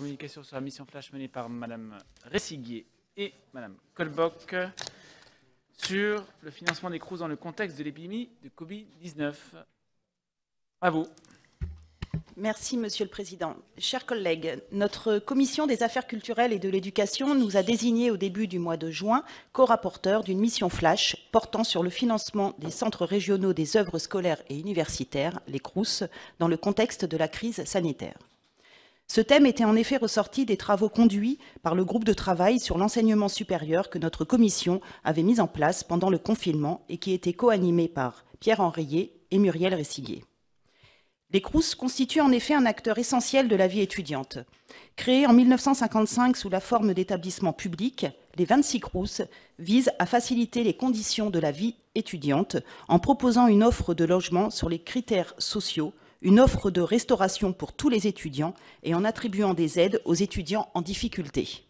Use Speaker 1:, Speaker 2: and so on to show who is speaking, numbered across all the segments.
Speaker 1: Communication sur la mission Flash menée par Madame Ressiguier et Madame Kolbok sur le financement des Crous dans le contexte de l'épidémie de Covid-19. À vous.
Speaker 2: Merci, Monsieur le Président. Chers collègues, notre commission des affaires culturelles et de l'éducation nous a désignés au début du mois de juin co-rapporteurs d'une mission flash portant sur le financement des centres régionaux des œuvres scolaires et universitaires, les CRUS, dans le contexte de la crise sanitaire. Ce thème était en effet ressorti des travaux conduits par le groupe de travail sur l'enseignement supérieur que notre commission avait mis en place pendant le confinement et qui était co-animé par Pierre henrié et Muriel Ressiguier. Les CROUS constituent en effet un acteur essentiel de la vie étudiante. Créés en 1955 sous la forme d'établissements publics, les 26 CROUS visent à faciliter les conditions de la vie étudiante en proposant une offre de logement sur les critères sociaux, une offre de restauration pour tous les étudiants et en attribuant des aides aux étudiants en difficulté.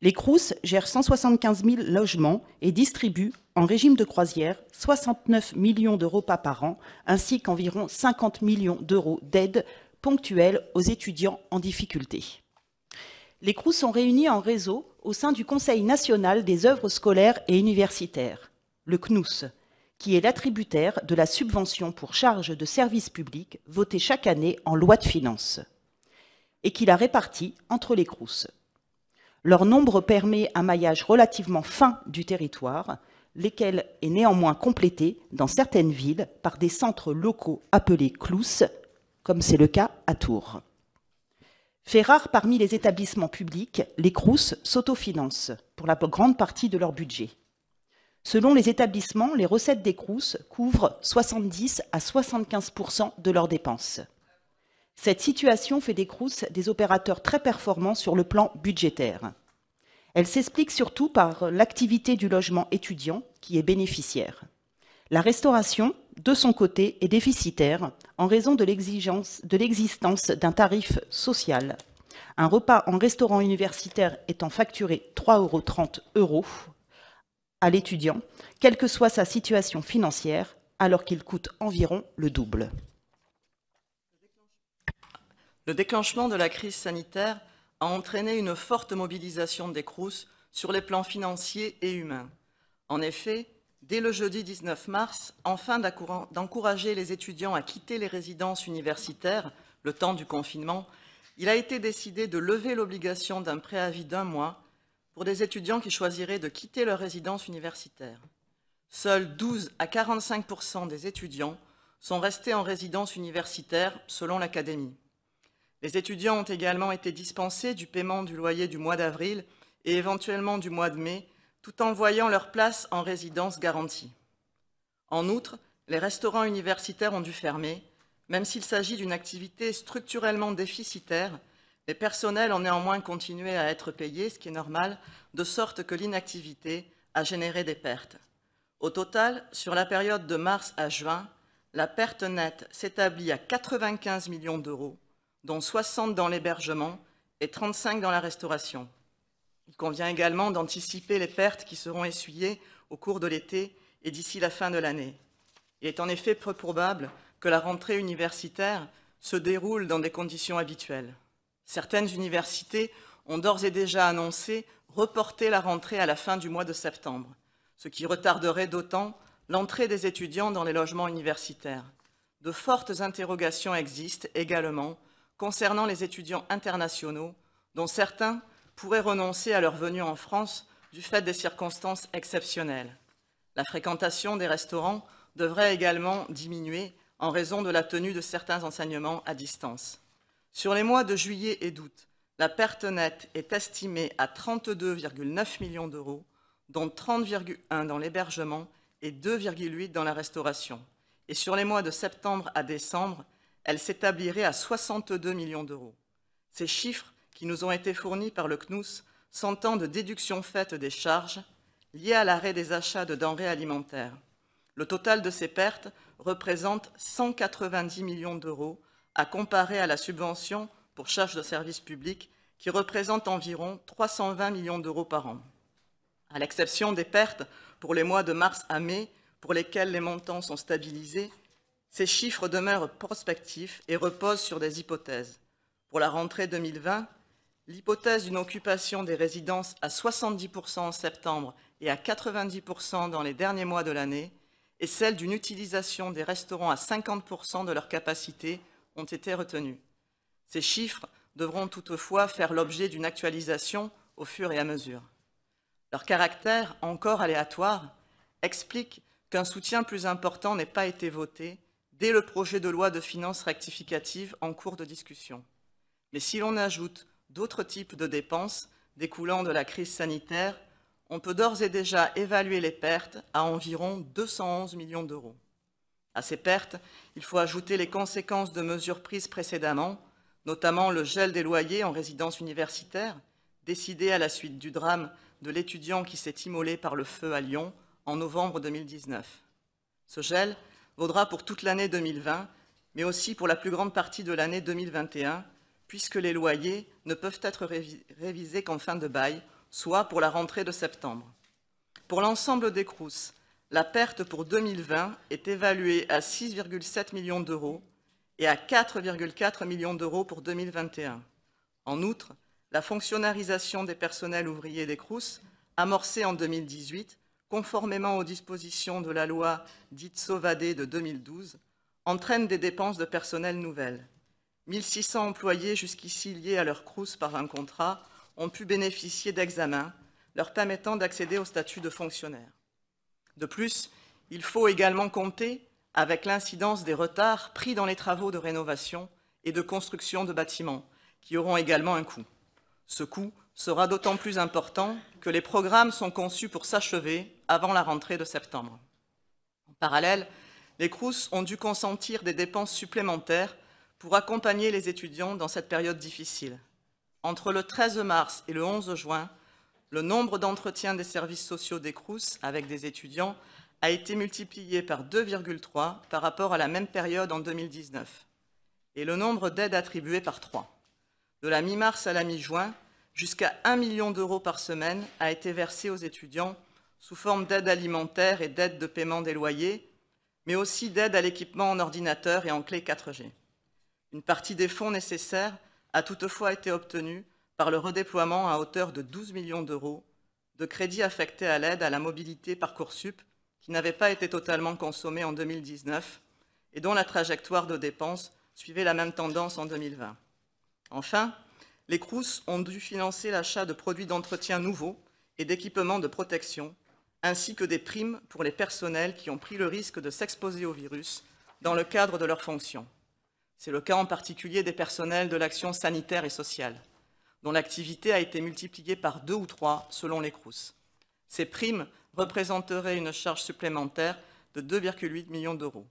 Speaker 2: Les Crous gèrent 175 000 logements et distribuent, en régime de croisière, 69 millions d'euros par an, ainsi qu'environ 50 millions d'euros d'aides ponctuelles aux étudiants en difficulté. Les Crous sont réunis en réseau au sein du Conseil national des œuvres scolaires et universitaires, le CNUS, qui est l'attributaire de la subvention pour charge de services publics votée chaque année en loi de finances, et qui la répartit entre les CROUS. Leur nombre permet un maillage relativement fin du territoire, lesquels est néanmoins complété dans certaines villes par des centres locaux appelés CLOUS, comme c'est le cas à Tours. Fait rare parmi les établissements publics, les CROUS s'autofinancent pour la grande partie de leur budget. Selon les établissements, les recettes des CROUS couvrent 70 à 75 de leurs dépenses. Cette situation fait des CROUS des opérateurs très performants sur le plan budgétaire. Elle s'explique surtout par l'activité du logement étudiant qui est bénéficiaire. La restauration, de son côté, est déficitaire en raison de l'existence d'un tarif social. Un repas en restaurant universitaire étant facturé 3,30 euros à l'étudiant, quelle que soit sa situation financière, alors qu'il coûte environ le double.
Speaker 3: Le déclenchement de la crise sanitaire a entraîné une forte mobilisation des CROUS sur les plans financiers et humains. En effet, dès le jeudi 19 mars, enfin d'encourager les étudiants à quitter les résidences universitaires le temps du confinement, il a été décidé de lever l'obligation d'un préavis d'un mois des étudiants qui choisiraient de quitter leur résidence universitaire. Seuls 12 à 45 des étudiants sont restés en résidence universitaire selon l'Académie. Les étudiants ont également été dispensés du paiement du loyer du mois d'avril et éventuellement du mois de mai, tout en voyant leur place en résidence garantie. En outre, les restaurants universitaires ont dû fermer, même s'il s'agit d'une activité structurellement déficitaire les personnels ont néanmoins continué à être payés, ce qui est normal, de sorte que l'inactivité a généré des pertes. Au total, sur la période de mars à juin, la perte nette s'établit à 95 millions d'euros, dont 60 dans l'hébergement et 35 dans la restauration. Il convient également d'anticiper les pertes qui seront essuyées au cours de l'été et d'ici la fin de l'année. Il est en effet peu probable que la rentrée universitaire se déroule dans des conditions habituelles. Certaines universités ont d'ores et déjà annoncé reporter la rentrée à la fin du mois de septembre, ce qui retarderait d'autant l'entrée des étudiants dans les logements universitaires. De fortes interrogations existent également concernant les étudiants internationaux, dont certains pourraient renoncer à leur venue en France du fait des circonstances exceptionnelles. La fréquentation des restaurants devrait également diminuer en raison de la tenue de certains enseignements à distance. Sur les mois de juillet et d'août, la perte nette est estimée à 32,9 millions d'euros, dont 30,1 dans l'hébergement et 2,8 dans la restauration. Et sur les mois de septembre à décembre, elle s'établirait à 62 millions d'euros. Ces chiffres, qui nous ont été fournis par le CNUS, temps de déduction faite des charges liées à l'arrêt des achats de denrées alimentaires. Le total de ces pertes représente 190 millions d'euros, à comparer à la subvention pour charges de services publics qui représente environ 320 millions d'euros par an, à l'exception des pertes pour les mois de mars à mai pour lesquels les montants sont stabilisés, ces chiffres demeurent prospectifs et reposent sur des hypothèses. Pour la rentrée 2020, l'hypothèse d'une occupation des résidences à 70% en septembre et à 90% dans les derniers mois de l'année est celle d'une utilisation des restaurants à 50% de leur capacité ont été retenus. Ces chiffres devront toutefois faire l'objet d'une actualisation au fur et à mesure. Leur caractère encore aléatoire explique qu'un soutien plus important n'ait pas été voté dès le projet de loi de finances rectificative en cours de discussion. Mais si l'on ajoute d'autres types de dépenses découlant de la crise sanitaire, on peut d'ores et déjà évaluer les pertes à environ 211 millions d'euros. À ces pertes, il faut ajouter les conséquences de mesures prises précédemment, notamment le gel des loyers en résidence universitaire, décidé à la suite du drame de l'étudiant qui s'est immolé par le feu à Lyon en novembre 2019. Ce gel vaudra pour toute l'année 2020, mais aussi pour la plus grande partie de l'année 2021, puisque les loyers ne peuvent être révisés qu'en fin de bail, soit pour la rentrée de septembre. Pour l'ensemble des crousses, la perte pour 2020 est évaluée à 6,7 millions d'euros et à 4,4 millions d'euros pour 2021. En outre, la fonctionnarisation des personnels ouvriers des CROUS, amorcée en 2018, conformément aux dispositions de la loi dite Sauvadé » de 2012, entraîne des dépenses de personnel nouvelles. 1600 employés jusqu'ici liés à leur Crous par un contrat ont pu bénéficier d'examens leur permettant d'accéder au statut de fonctionnaire. De plus, il faut également compter avec l'incidence des retards pris dans les travaux de rénovation et de construction de bâtiments, qui auront également un coût. Ce coût sera d'autant plus important que les programmes sont conçus pour s'achever avant la rentrée de septembre. En parallèle, les Crous ont dû consentir des dépenses supplémentaires pour accompagner les étudiants dans cette période difficile. Entre le 13 mars et le 11 juin, le nombre d'entretiens des services sociaux des avec des étudiants a été multiplié par 2,3 par rapport à la même période en 2019 et le nombre d'aides attribuées par 3. De la mi-mars à la mi-juin, jusqu'à 1 million d'euros par semaine a été versé aux étudiants sous forme d'aide alimentaire et d'aide de paiement des loyers, mais aussi d'aide à l'équipement en ordinateur et en clé 4G. Une partie des fonds nécessaires a toutefois été obtenue par le redéploiement à hauteur de 12 millions d'euros de crédits affectés à l'aide à la mobilité Parcoursup qui n'avait pas été totalement consommée en 2019 et dont la trajectoire de dépenses suivait la même tendance en 2020. Enfin, les CRUS ont dû financer l'achat de produits d'entretien nouveaux et d'équipements de protection, ainsi que des primes pour les personnels qui ont pris le risque de s'exposer au virus dans le cadre de leurs fonctions. C'est le cas en particulier des personnels de l'action sanitaire et sociale dont l'activité a été multipliée par deux ou trois selon les crousses. Ces primes représenteraient une charge supplémentaire de 2,8 millions d'euros.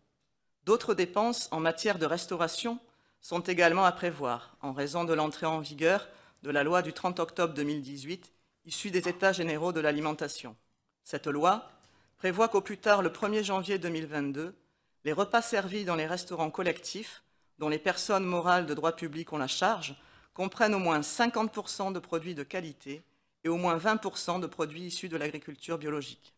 Speaker 3: D'autres dépenses en matière de restauration sont également à prévoir en raison de l'entrée en vigueur de la loi du 30 octobre 2018 issue des États généraux de l'alimentation. Cette loi prévoit qu'au plus tard le 1er janvier 2022, les repas servis dans les restaurants collectifs dont les personnes morales de droit public ont la charge comprennent au moins 50% de produits de qualité et au moins 20% de produits issus de l'agriculture biologique.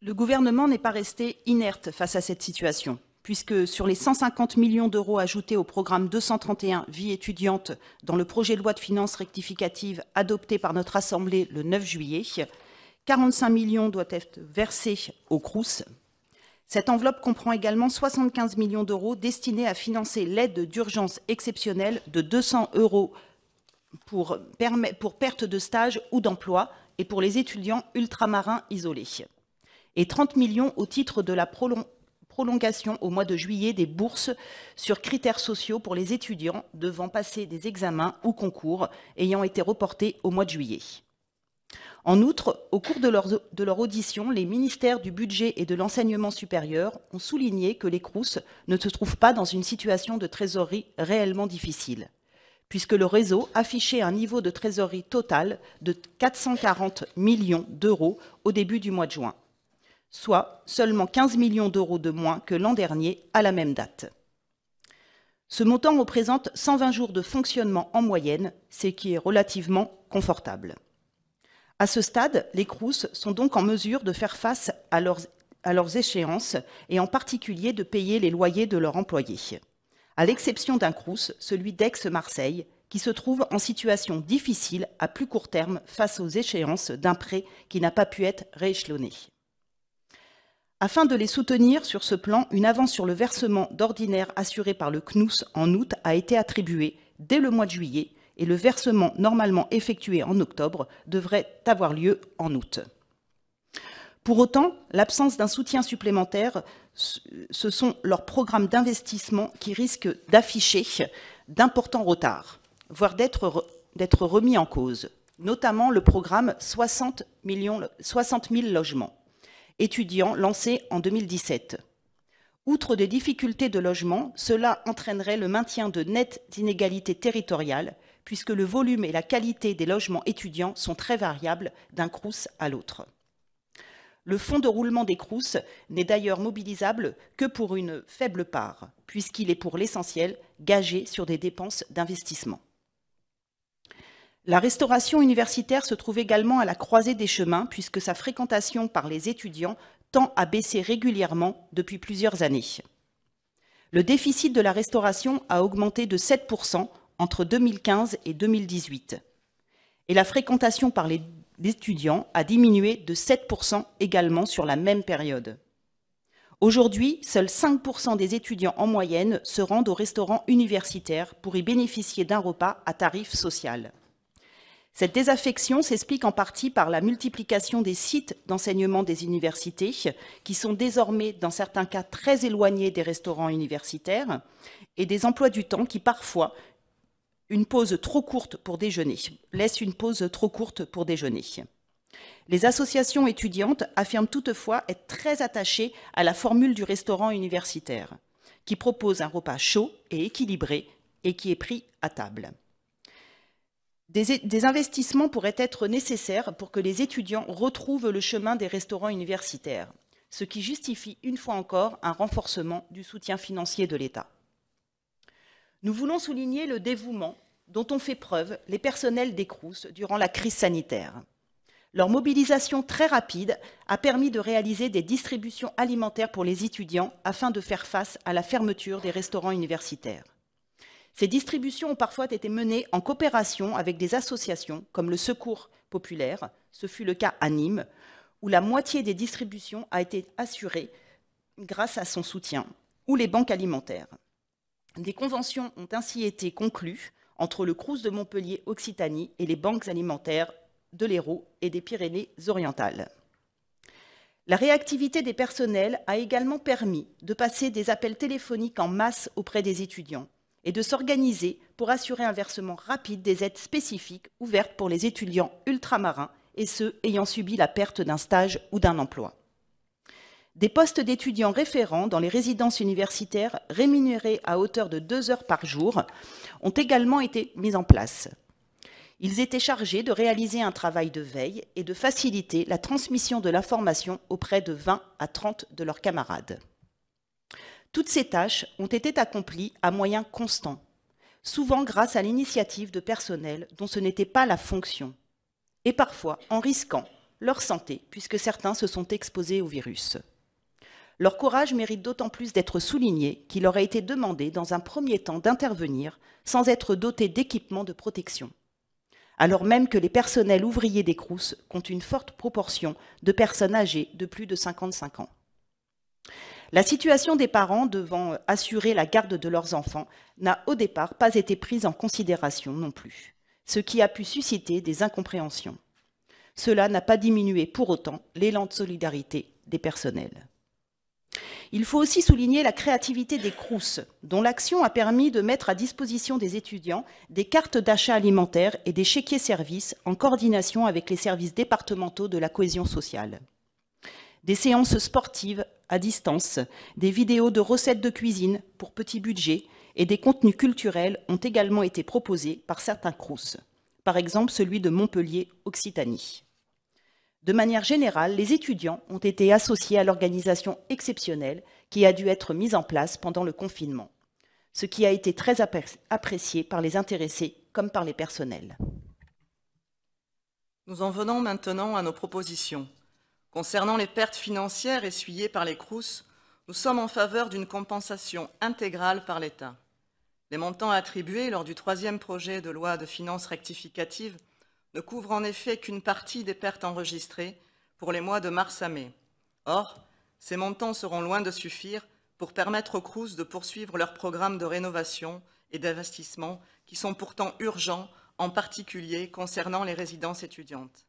Speaker 2: Le gouvernement n'est pas resté inerte face à cette situation, puisque sur les 150 millions d'euros ajoutés au programme 231 Vie étudiante dans le projet de loi de finances rectificative adopté par notre Assemblée le 9 juillet, 45 millions doivent être versés aux CRUS cette enveloppe comprend également 75 millions d'euros destinés à financer l'aide d'urgence exceptionnelle de 200 euros pour, perte de stage ou d'emploi et pour les étudiants ultramarins isolés. Et 30 millions au titre de la prolongation au mois de juillet des bourses sur critères sociaux pour les étudiants devant passer des examens ou concours ayant été reportés au mois de juillet. En outre, au cours de leur, audition, les ministères du budget et de l'enseignement supérieur ont souligné que les CROUS ne se trouvent pas dans une situation de trésorerie réellement difficile, puisque le réseau affichait un niveau de trésorerie total de 440 millions d'euros au début du mois de juin, soit seulement 15 millions d'euros de moins que l'an dernier à la même date. Ce montant représente 120 jours de fonctionnement en moyenne, ce qui est relativement confortable. À ce stade, les CROUS sont donc en mesure de faire face à leurs, échéances et en particulier de payer les loyers de leurs employés. À l'exception d'un CROUS, celui d'Aix-Marseille, qui se trouve en situation difficile à plus court terme face aux échéances d'un prêt qui n'a pas pu être rééchelonné. Afin de les soutenir sur ce plan, une avance sur le versement d'ordinaire assuré par le CNUS en août a été attribuée dès le mois de juillet et le versement normalement effectué en octobre devrait avoir lieu en août. Pour autant, l'absence d'un soutien supplémentaire, ce sont leurs programmes d'investissement qui risquent d'afficher d'importants retards, voire d'être remis en cause, notamment le programme 60, millions, 000 logements, étudiants lancé en 2017. Outre des difficultés de logement, cela entraînerait le maintien de nettes inégalités territoriales puisque le volume et la qualité des logements étudiants sont très variables d'un crous à l'autre. Le fonds de roulement des crous n'est d'ailleurs mobilisable que pour une faible part, puisqu'il est pour l'essentiel gagé sur des dépenses d'investissement. La restauration universitaire se trouve également à la croisée des chemins, puisque sa fréquentation par les étudiants tend à baisser régulièrement depuis plusieurs années. Le déficit de la restauration a augmenté de 7% entre 2015 et 2018. Et la fréquentation par les étudiants a diminué de 7% également sur la même période. Aujourd'hui, seuls 5% des étudiants en moyenne se rendent au restaurant universitaire pour y bénéficier d'un repas à tarif social. Cette désaffection s'explique en partie par la multiplication des sites d'enseignement des universités, qui sont désormais, dans certains cas, très éloignés des restaurants universitaires, et des emplois du temps qui parfois une pause trop courte pour déjeuner, laisse une pause trop courte pour déjeuner. Les associations étudiantes affirment toutefois être très attachées à la formule du restaurant universitaire, qui propose un repas chaud et équilibré et qui est pris à table. Des, investissements pourraient être nécessaires pour que les étudiants retrouvent le chemin des restaurants universitaires, ce qui justifie une fois encore un renforcement du soutien financier de l'État. Nous voulons souligner le dévouement dont ont fait preuve les personnels des Crous durant la crise sanitaire. Leur mobilisation très rapide a permis de réaliser des distributions alimentaires pour les étudiants afin de faire face à la fermeture des restaurants universitaires. Ces distributions ont parfois été menées en coopération avec des associations comme le Secours populaire, ce fut le cas à Nîmes, où la moitié des distributions a été assurée grâce à son soutien, ou les banques alimentaires. Des conventions ont ainsi été conclues entre le Crous de Montpellier Occitanie et les banques alimentaires de l'Hérault et des Pyrénées-Orientales. La réactivité des personnels a également permis de passer des appels téléphoniques en masse auprès des étudiants et de s'organiser pour assurer un versement rapide des aides spécifiques ouvertes pour les étudiants ultramarins et ceux ayant subi la perte d'un stage ou d'un emploi des postes d'étudiants référents dans les résidences universitaires rémunérés à hauteur de deux heures par jour ont également été mis en place. Ils étaient chargés de réaliser un travail de veille et de faciliter la transmission de l'information auprès de 20 à 30 de leurs camarades. Toutes ces tâches ont été accomplies à moyen constant, souvent grâce à l'initiative de personnel dont ce n'était pas la fonction, et parfois en risquant leur santé puisque certains se sont exposés au virus. Leur courage mérite d'autant plus d'être souligné qu'il leur a été demandé dans un premier temps d'intervenir sans être doté d'équipements de protection, alors même que les personnels ouvriers des crousses comptent une forte proportion de personnes âgées de plus de 55 ans. La situation des parents devant assurer la garde de leurs enfants n'a au départ pas été prise en considération non plus, ce qui a pu susciter des incompréhensions. Cela n'a pas diminué pour autant l'élan de solidarité des personnels. Il faut aussi souligner la créativité des CRUS, dont l'action a permis de mettre à disposition des étudiants des cartes d'achat alimentaire et des chéquiers services en coordination avec les services départementaux de la cohésion sociale. Des séances sportives à distance, des vidéos de recettes de cuisine pour petits budgets et des contenus culturels ont également été proposés par certains CROUS, par exemple celui de Montpellier Occitanie. De manière générale, les étudiants ont été associés à l'organisation exceptionnelle qui a dû être mise en place pendant le confinement, ce qui a été très apprécié par les intéressés comme par les personnels.
Speaker 3: Nous en venons maintenant à nos propositions. Concernant les pertes financières essuyées par les CRUS, nous sommes en faveur d'une compensation intégrale par l'État. Les montants attribués lors du troisième projet de loi de finances rectificatives ne couvre en effet qu'une partie des pertes enregistrées pour les mois de mars à mai. Or, ces montants seront loin de suffire pour permettre aux Crous de poursuivre leurs programmes de rénovation et d'investissement qui sont pourtant urgents, en particulier concernant les résidences étudiantes.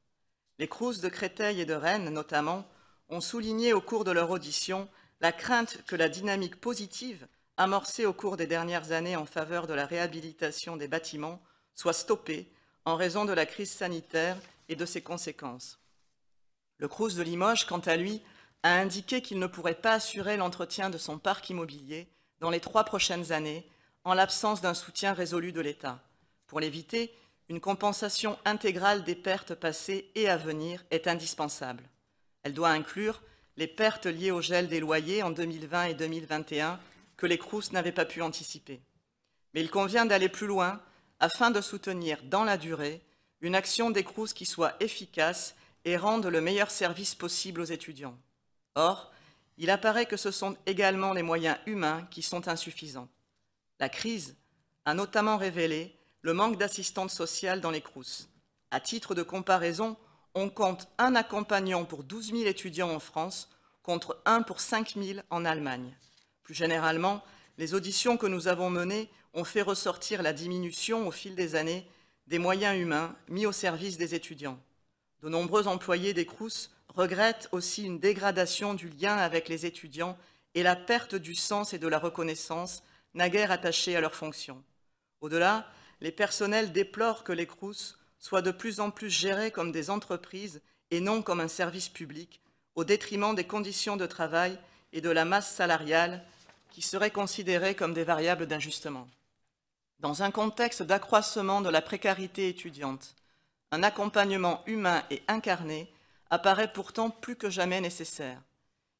Speaker 3: Les Crous de Créteil et de Rennes, notamment, ont souligné au cours de leur audition la crainte que la dynamique positive amorcée au cours des dernières années en faveur de la réhabilitation des bâtiments soit stoppée en raison de la crise sanitaire et de ses conséquences. Le Crous de Limoges, quant à lui, a indiqué qu'il ne pourrait pas assurer l'entretien de son parc immobilier dans les trois prochaines années en l'absence d'un soutien résolu de l'État. Pour l'éviter, une compensation intégrale des pertes passées et à venir est indispensable. Elle doit inclure les pertes liées au gel des loyers en 2020 et 2021 que les Crous n'avaient pas pu anticiper. Mais il convient d'aller plus loin afin de soutenir dans la durée une action des CROUS qui soit efficace et rende le meilleur service possible aux étudiants. Or, il apparaît que ce sont également les moyens humains qui sont insuffisants. La crise a notamment révélé le manque d'assistantes sociales dans les CROUS. À titre de comparaison, on compte un accompagnant pour 12 000 étudiants en France contre un pour 5 000 en Allemagne. Plus généralement, les auditions que nous avons menées ont fait ressortir la diminution au fil des années des moyens humains mis au service des étudiants. De nombreux employés des crous regrettent aussi une dégradation du lien avec les étudiants et la perte du sens et de la reconnaissance naguère attachés à leurs fonctions. Au-delà, les personnels déplorent que les crous soient de plus en plus gérés comme des entreprises et non comme un service public, au détriment des conditions de travail et de la masse salariale qui seraient considérées comme des variables d'ajustement. Dans un contexte d'accroissement de la précarité étudiante, un accompagnement humain et incarné apparaît pourtant plus que jamais nécessaire.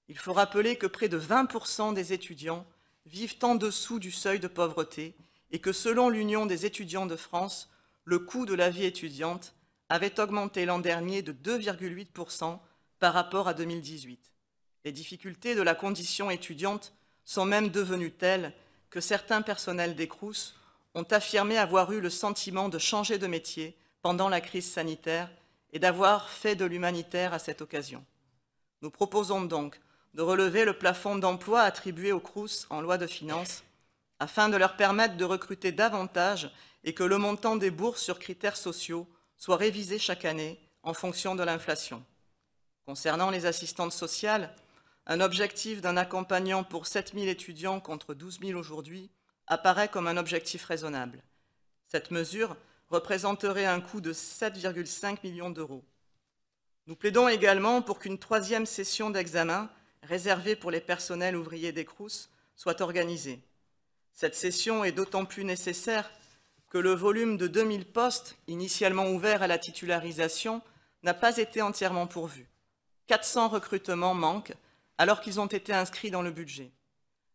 Speaker 3: Il faut rappeler que près de 20% des étudiants vivent en dessous du seuil de pauvreté et que selon l'Union des étudiants de France, le coût de la vie étudiante avait augmenté l'an dernier de 2,8% par rapport à 2018. Les difficultés de la condition étudiante sont même devenues telles que certains personnels décroussent, ont affirmé avoir eu le sentiment de changer de métier pendant la crise sanitaire et d'avoir fait de l'humanitaire à cette occasion. Nous proposons donc de relever le plafond d'emploi attribué aux CRUS en loi de finances afin de leur permettre de recruter davantage et que le montant des bourses sur critères sociaux soit révisé chaque année en fonction de l'inflation. Concernant les assistantes sociales, un objectif d'un accompagnant pour 7 000 étudiants contre 12 000 aujourd'hui apparaît comme un objectif raisonnable. Cette mesure représenterait un coût de 7,5 millions d'euros. Nous plaidons également pour qu'une troisième session d'examen réservée pour les personnels ouvriers des soit organisée. Cette session est d'autant plus nécessaire que le volume de 2000 postes initialement ouverts à la titularisation n'a pas été entièrement pourvu. 400 recrutements manquent alors qu'ils ont été inscrits dans le budget.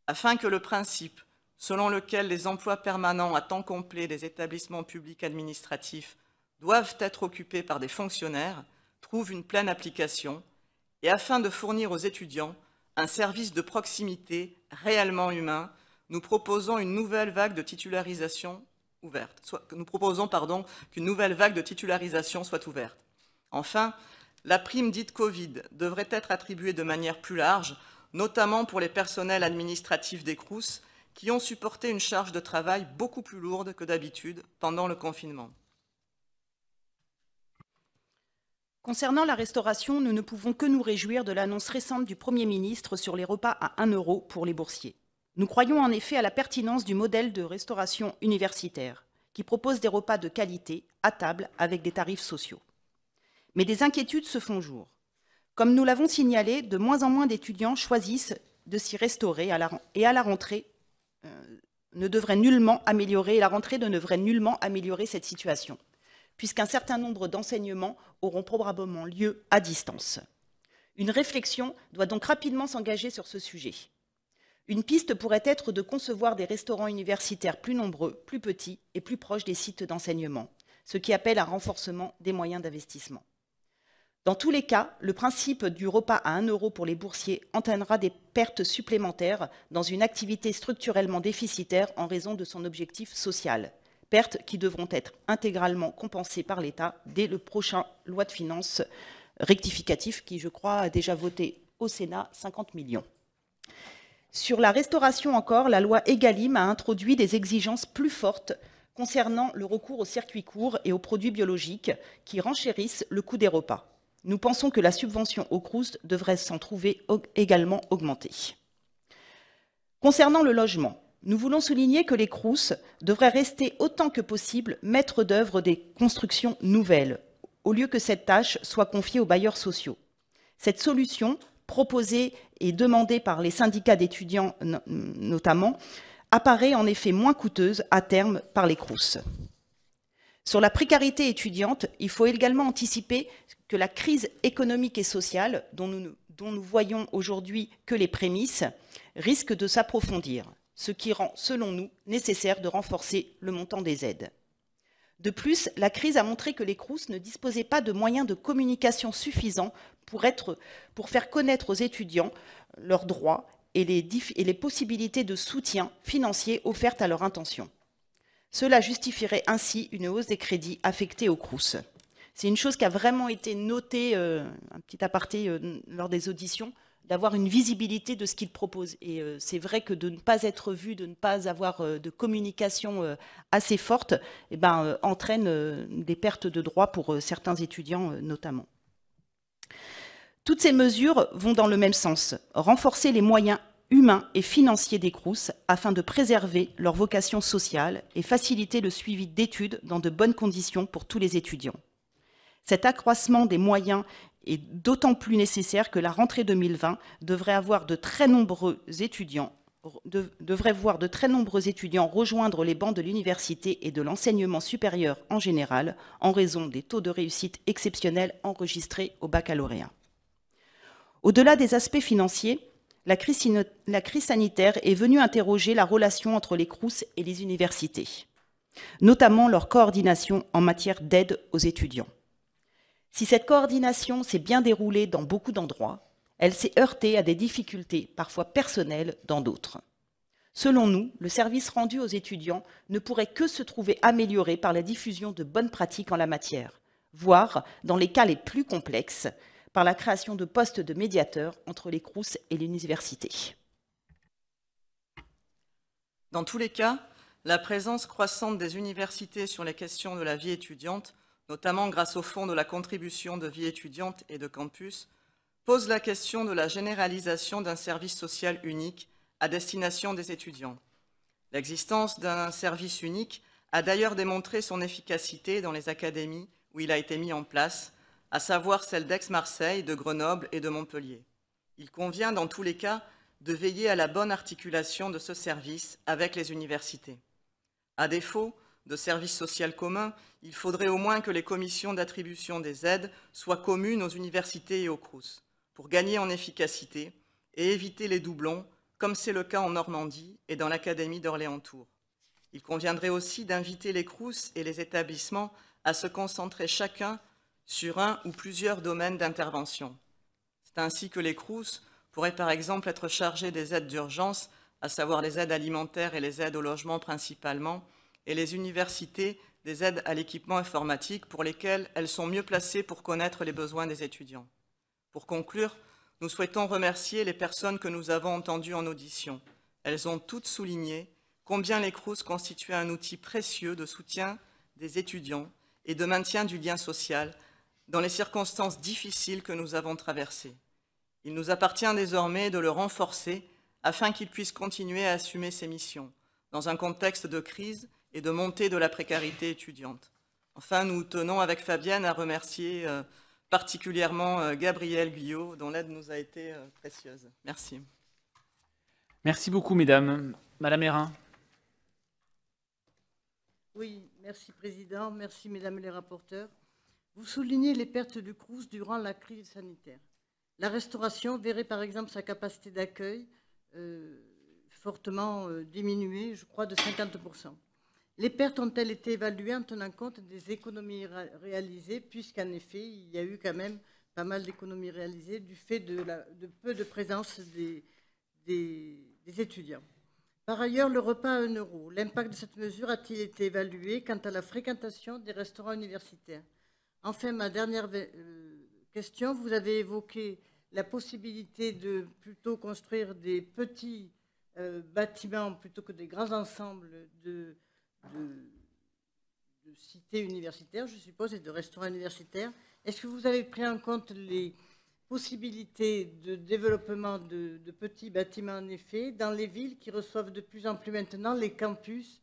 Speaker 3: Afin que le principe selon lequel les emplois permanents à temps complet des établissements publics administratifs doivent être occupés par des fonctionnaires trouve une pleine application et afin de fournir aux étudiants un service de proximité réellement humain, nous proposons une nouvelle vague de titularisation ouverte. nous proposons pardon qu'une nouvelle vague de titularisation soit ouverte. Enfin, la prime dite Covid devrait être attribuée de manière plus large, notamment pour les personnels administratifs des crous qui ont supporté une charge de travail beaucoup plus lourde que d'habitude pendant le confinement.
Speaker 2: Concernant la restauration, nous ne pouvons que nous réjouir de l'annonce récente du Premier ministre sur les repas à 1 euro pour les boursiers. Nous croyons en effet à la pertinence du modèle de restauration universitaire, qui propose des repas de qualité, à table, avec des tarifs sociaux. Mais des inquiétudes se font jour. Comme nous l'avons signalé, de moins en moins d'étudiants choisissent de s'y restaurer et à la rentrée, euh, ne devrait nullement améliorer, la rentrée ne devrait nullement améliorer cette situation, puisqu'un certain nombre d'enseignements auront probablement lieu à distance. Une réflexion doit donc rapidement s'engager sur ce sujet. Une piste pourrait être de concevoir des restaurants universitaires plus nombreux, plus petits et plus proches des sites d'enseignement, ce qui appelle un renforcement des moyens d'investissement. Dans tous les cas, le principe du repas à 1 euro pour les boursiers entraînera des pertes supplémentaires dans une activité structurellement déficitaire en raison de son objectif social. Pertes qui devront être intégralement compensées par l'État dès le prochain loi de finances rectificatif qui, je crois, a déjà voté au Sénat 50 millions. Sur la restauration encore, la loi Egalim a introduit des exigences plus fortes concernant le recours aux circuits courts et aux produits biologiques qui renchérissent le coût des repas. Nous pensons que la subvention aux CRUS devrait s'en trouver également augmentée. Concernant le logement, nous voulons souligner que les CRUS devraient rester autant que possible maîtres d'œuvre des constructions nouvelles, au lieu que cette tâche soit confiée aux bailleurs sociaux. Cette solution, proposée et demandée par les syndicats d'étudiants notamment, apparaît en effet moins coûteuse à terme par les CRUS. Sur la précarité étudiante, il faut également anticiper que la crise économique et sociale, dont nous, dont voyons aujourd'hui que les prémices, risque de s'approfondir, ce qui rend, selon nous, nécessaire de renforcer le montant des aides. De plus, la crise a montré que les CRUS ne disposaient pas de moyens de communication suffisants pour, être, pour faire connaître aux étudiants leurs droits et les, et les possibilités de soutien financier offertes à leur intention. Cela justifierait ainsi une hausse des crédits affectés aux CRUS. C'est une chose qui a vraiment été notée, euh, un petit aparté, euh, lors des auditions, d'avoir une visibilité de ce qu'ils proposent. Et euh, c'est vrai que de ne pas être vu, de ne pas avoir de communication assez forte, eh ben, entraîne des pertes de droits pour certains étudiants notamment. Toutes ces mesures vont dans le même sens, renforcer les moyens humains et financiers des CROUS afin de préserver leur vocation sociale et faciliter le suivi d'études dans de bonnes conditions pour tous les étudiants. Cet accroissement des moyens est d'autant plus nécessaire que la rentrée 2020 devrait avoir de très nombreux étudiants devrait voir de très nombreux étudiants rejoindre les bancs de l'université et de l'enseignement supérieur en général en raison des taux de réussite exceptionnels enregistrés au baccalauréat. Au-delà des aspects financiers, la crise, sanitaire est venue interroger la relation entre les CRUS et les universités, notamment leur coordination en matière d'aide aux étudiants. Si cette coordination s'est bien déroulée dans beaucoup d'endroits, elle s'est heurtée à des difficultés parfois personnelles dans d'autres. Selon nous, le service rendu aux étudiants ne pourrait que se trouver amélioré par la diffusion de bonnes pratiques en la matière, voire, dans les cas les plus complexes, par la création de postes de médiateurs entre les CROUS et l'université.
Speaker 3: Dans tous les cas, la présence croissante des universités sur les questions de la vie étudiante, notamment grâce au fonds de la contribution de vie étudiante et de campus, pose la question de la généralisation d'un service social unique à destination des étudiants. L'existence d'un service unique a d'ailleurs démontré son efficacité dans les académies où il a été mis en place, à savoir celles d'Aix-Marseille, de Grenoble et de Montpellier. Il convient dans tous les cas de veiller à la bonne articulation de ce service avec les universités. À défaut de service social commun, il faudrait au moins que les commissions d'attribution des aides soient communes aux universités et aux CRUS, pour gagner en efficacité et éviter les doublons, comme c'est le cas en Normandie et dans l'Académie d'Orléans-Tours. Il conviendrait aussi d'inviter les CRUS et les établissements à se concentrer chacun sur un ou plusieurs domaines d'intervention. C'est ainsi que les CRUS pourraient par exemple être chargés des aides d'urgence, à savoir les aides alimentaires et les aides au logement principalement, et les universités des aides à l'équipement informatique pour lesquelles elles sont mieux placées pour connaître les besoins des étudiants. Pour conclure, nous souhaitons remercier les personnes que nous avons entendues en audition. Elles ont toutes souligné combien les CRUS constituaient un outil précieux de soutien des étudiants et de maintien du lien social dans les circonstances difficiles que nous avons traversées. Il nous appartient désormais de le renforcer afin qu'il puisse continuer à assumer ses missions dans un contexte de crise et de montée de la précarité étudiante. Enfin, nous tenons avec Fabienne à remercier euh, particulièrement euh, Gabriel Guillot, dont l'aide nous a été euh, précieuse. Merci.
Speaker 1: Merci beaucoup, mesdames. Madame Hérin.
Speaker 4: Oui, merci, Président. Merci, mesdames les rapporteurs. Vous soulignez les pertes du Crous durant la crise sanitaire. La restauration verrait par exemple sa capacité d'accueil euh, fortement euh, diminuée, je crois, de 50%. Les pertes ont-elles été évaluées en tenant compte des économies réalisées, puisqu'en effet, il y a eu quand même pas mal d'économies réalisées du fait de, peu de présence des, des, étudiants. Par ailleurs, le repas à 1 euro, l'impact de cette mesure a-t-il été évalué quant à la fréquentation des restaurants universitaires Enfin, ma dernière euh, question, vous avez évoqué la possibilité de plutôt construire des petits euh, bâtiments plutôt que des grands ensembles de, cités universitaires, je suppose, et de restaurants universitaires. Est-ce que vous avez pris en compte les possibilités de développement de petits bâtiments, en effet, dans les villes qui reçoivent de plus en plus maintenant les campus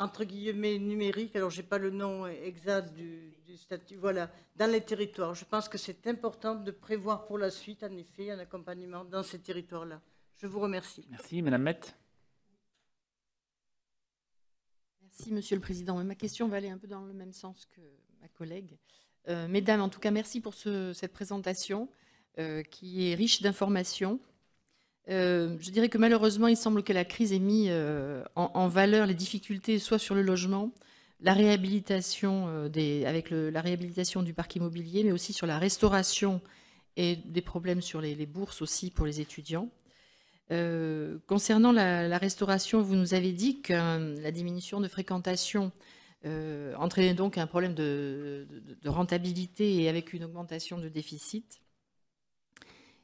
Speaker 4: entre guillemets numérique, alors je n'ai pas le nom exact du, statut, voilà, dans les territoires. Je pense que c'est important de prévoir pour la suite, en effet, un accompagnement dans ces territoires-là. Je vous remercie. Merci,
Speaker 1: Madame Mette.
Speaker 5: Merci, Monsieur le Président. Ma question va aller un peu dans le même sens que ma collègue. Euh, mesdames, en tout cas, merci pour cette présentation euh, qui est riche d'informations. Euh, je dirais que malheureusement, il semble que la crise ait mis euh, en, valeur les difficultés soit sur le logement, la réhabilitation euh, avec la réhabilitation du parc immobilier, mais aussi sur la restauration et des problèmes sur les, bourses aussi pour les étudiants. concernant la, restauration, vous nous avez dit que la diminution de fréquentation entraînait donc un problème de rentabilité et avec une augmentation de déficit.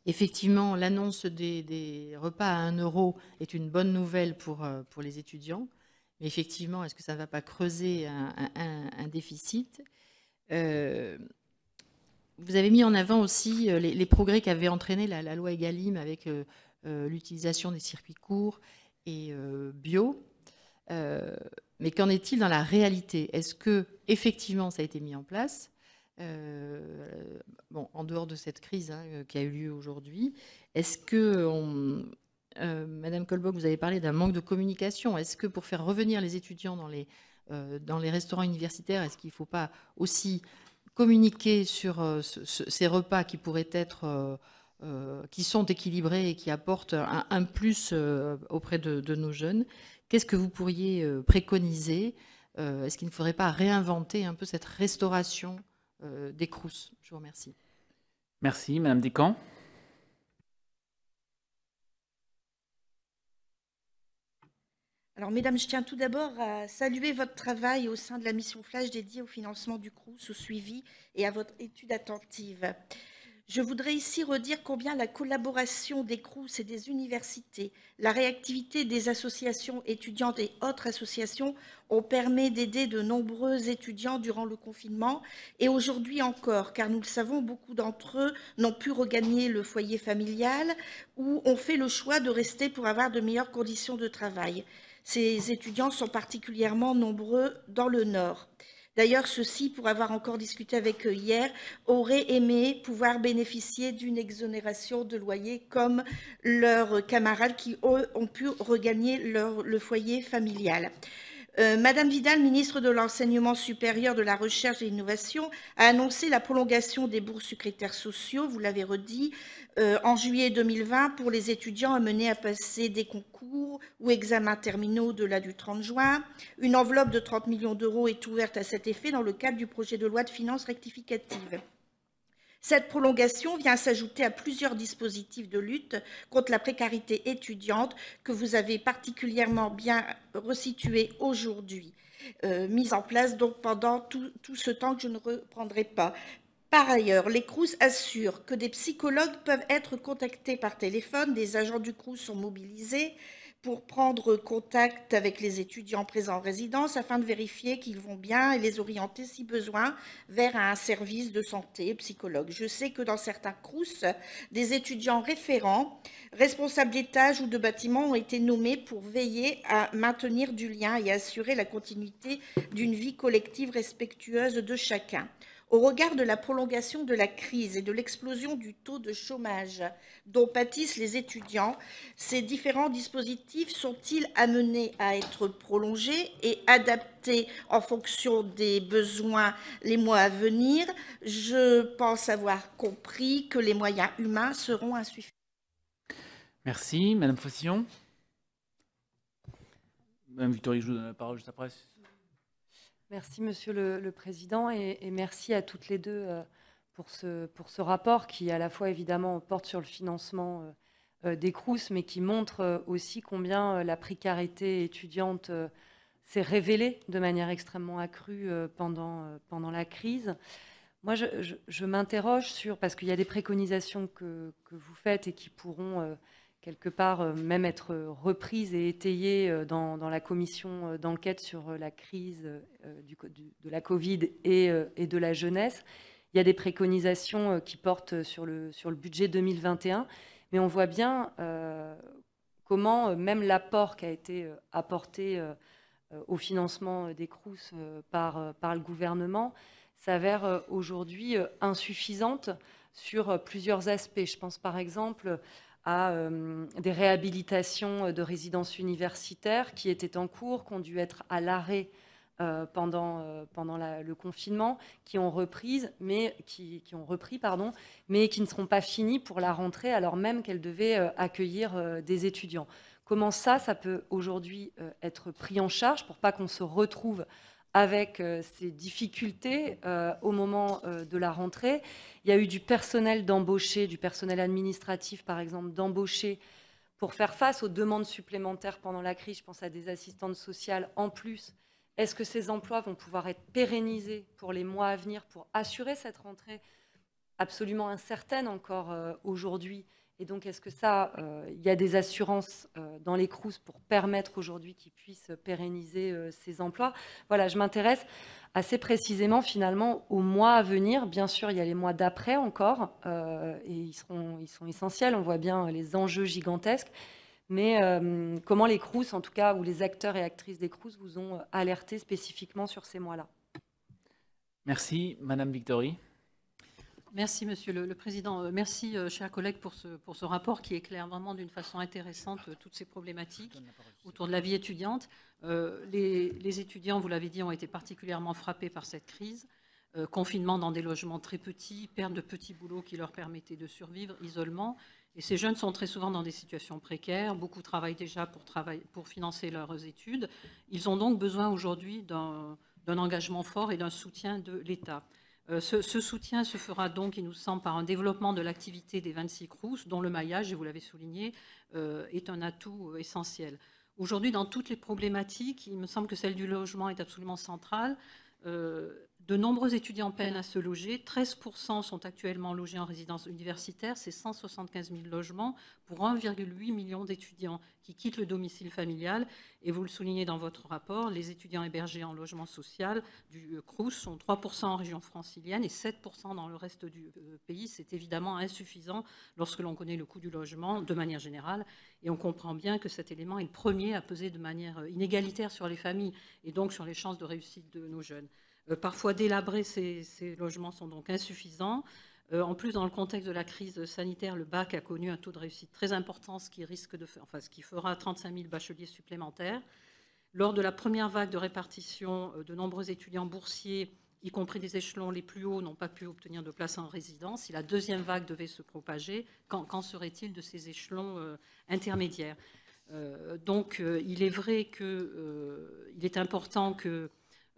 Speaker 5: Effectivement, l'annonce des, repas à 1 euro est une bonne nouvelle euh, pour, les étudiants. Mais effectivement, est-ce que ça ne va pas creuser un, déficit euh, Vous avez mis en avant aussi euh, les, progrès qu'avait entraîné la, loi Egalim avec l'utilisation des circuits courts et bio. mais qu'en est-il dans la réalité Est-ce que effectivement ça a été mis en place euh, en dehors de cette crise hein, euh, qui a eu lieu aujourd'hui, est-ce que, euh, Madame Colbock, vous avez parlé d'un manque de communication. Est-ce que pour faire revenir les étudiants dans les, dans les restaurants universitaires, est-ce qu'il ne faut pas aussi communiquer sur ces repas qui pourraient être, qui sont équilibrés et qui apportent un, plus auprès de, nos jeunes Qu'est-ce que vous pourriez préconiser Est-ce qu'il ne faudrait pas réinventer un peu cette restauration euh, des CROUS. Je vous remercie.
Speaker 1: Merci, Madame Descamps.
Speaker 5: Alors,
Speaker 6: mesdames, je tiens tout d'abord à saluer votre travail au sein de la mission Flash dédiée au financement du CRUS, au suivi et à votre étude attentive. Je voudrais ici redire combien la collaboration des CRUS et des universités, la réactivité des associations étudiantes et autres associations ont permis d'aider de nombreux étudiants durant le confinement et aujourd'hui encore, car nous le savons, beaucoup d'entre eux n'ont pu regagner le foyer familial ou ont fait le choix de rester pour avoir de meilleures conditions de travail. Ces étudiants sont particulièrement nombreux dans le Nord. D'ailleurs, ceux-ci, pour avoir encore discuté avec eux hier, auraient aimé pouvoir bénéficier d'une exonération de loyer comme leurs camarades qui, ont pu regagner leur, le foyer familial. Euh, Madame Vidal, ministre de l'Enseignement supérieur, de la Recherche et de l'Innovation, a annoncé la prolongation des bourses secrétaires sociaux, vous l'avez redit, euh, en juillet 2020 pour les étudiants amenés à passer des concours ou examens terminaux au-delà du 30 juin. Une enveloppe de 30 millions d'euros est ouverte à cet effet dans le cadre du projet de loi de finances rectificative. Cette prolongation vient s'ajouter à plusieurs dispositifs de lutte contre la précarité étudiante que vous avez particulièrement bien resitués aujourd'hui, euh, mis en place donc pendant tout, ce temps que je ne reprendrai pas. Par ailleurs, les CRUS assurent que des psychologues peuvent être contactés par téléphone, des agents du CRUS sont mobilisés, pour prendre contact avec les étudiants présents en résidence afin de vérifier qu'ils vont bien et les orienter si besoin vers un service de santé psychologue. Je sais que dans certains CRUS, des étudiants référents, responsables d'étage ou de bâtiment ont été nommés pour veiller à maintenir du lien et assurer la continuité d'une vie collective respectueuse de chacun. Au regard de la prolongation de la crise et de l'explosion du taux de chômage dont pâtissent les étudiants, ces différents dispositifs sont-ils amenés à être prolongés et adaptés en fonction des besoins les mois à venir Je pense avoir compris que les moyens humains seront insuffisants.
Speaker 1: Merci, Madame Fossillon. Madame Victorie, je vous donne la parole juste après.
Speaker 7: Merci, Monsieur le, Président, et, merci à toutes les deux euh, pour ce, pour ce rapport qui, à la fois, évidemment, porte sur le financement euh, euh, des CRUS, mais qui montre aussi combien la précarité étudiante s'est révélée de manière extrêmement accrue pendant, pendant la crise. Moi, je, m'interroge sur, parce qu'il y a des préconisations que, vous faites et qui pourront quelque part euh, même être reprise et étayée euh, dans, la commission euh, d'enquête sur la crise de la Covid et, et, de la jeunesse. Il y a des préconisations qui portent sur le, sur le budget 2021, mais on voit bien comment même l'apport qui a été apporté au financement des CRUS par, par le gouvernement s'avère aujourd'hui insuffisante sur plusieurs aspects. Je pense par exemple à euh, des réhabilitations de résidences universitaires qui étaient en cours, qui ont dû être à l'arrêt euh, pendant, euh, le confinement, qui ont, mais, qui, ont repris, pardon, mais qui ne seront pas finies pour la rentrée alors même qu'elles devaient accueillir des étudiants. Comment ça, ça peut aujourd'hui être pris en charge pour pas qu'on se retrouve avec euh, ces difficultés euh, au moment euh, de la rentrée. Il y a eu du personnel d'embaucher, du personnel administratif par exemple, d'embaucher pour faire face aux demandes supplémentaires pendant la crise. Je pense à des assistantes sociales en plus. Est-ce que ces emplois vont pouvoir être pérennisés pour les mois à venir pour assurer cette rentrée absolument incertaine encore aujourd'hui et donc, est-ce que ça, il euh, y a des assurances euh, dans les CRUS pour permettre aujourd'hui qu'ils puissent pérenniser euh, ces emplois Voilà, je m'intéresse assez précisément finalement aux mois à venir. Bien sûr, il y a les mois d'après encore, et ils, seront, ils sont essentiels. On voit bien les enjeux gigantesques. Mais comment les CRUS, en tout cas, ou les acteurs et actrices des CRUS, vous ont alerté spécifiquement sur ces mois-là
Speaker 1: Merci, Madame Victory.
Speaker 8: Merci, Monsieur le, Président. Euh, merci, euh, chers collègues, pour ce, rapport qui éclaire vraiment d'une façon intéressante euh, toutes ces problématiques autour de la vie étudiante. les, étudiants, vous l'avez dit, ont été particulièrement frappés par cette crise. confinement dans des logements très petits, perte de petits boulots qui leur permettaient de survivre, isolement. Et ces jeunes sont très souvent dans des situations précaires. Beaucoup travaillent déjà pour financer leurs études. Ils ont donc besoin aujourd'hui d'un engagement fort et d'un soutien de l'État. Euh, ce, soutien se fera donc, il nous semble, par un développement de l'activité des 26 CRUS, dont le maillage, et vous l'avez souligné, euh, est un atout euh, essentiel. Aujourd'hui, dans toutes les problématiques, il me semble que celle du logement est absolument centrale. De nombreux étudiants peinent à se loger. 13% sont actuellement logés en résidence universitaire. C'est 175 000 logements pour 1,8 million d'étudiants qui quittent le domicile familial. Et vous le soulignez dans votre rapport, les étudiants hébergés en logement social du euh, CRUS sont 3% en région francilienne et 7% dans le reste du euh, pays. C'est évidemment insuffisant lorsque l'on connaît le coût du logement de manière générale. Et on comprend bien que cet élément est le premier à peser de manière euh, inégalitaire sur les familles et donc sur les chances de réussite de nos jeunes. Euh, parfois délabrés, ces, logements sont donc insuffisants. Euh, en plus, dans le contexte de la crise sanitaire, le bac a connu un taux de réussite très important, ce qui, risque de, enfin, ce qui fera 35 000 bacheliers supplémentaires. Lors de la première vague de répartition, euh, de nombreux étudiants boursiers, y compris des échelons les plus hauts, n'ont pas pu obtenir de place en résidence. Si la deuxième vague devait se propager, qu'en serait-il de ces échelons intermédiaires Donc, il est vrai qu'il est important que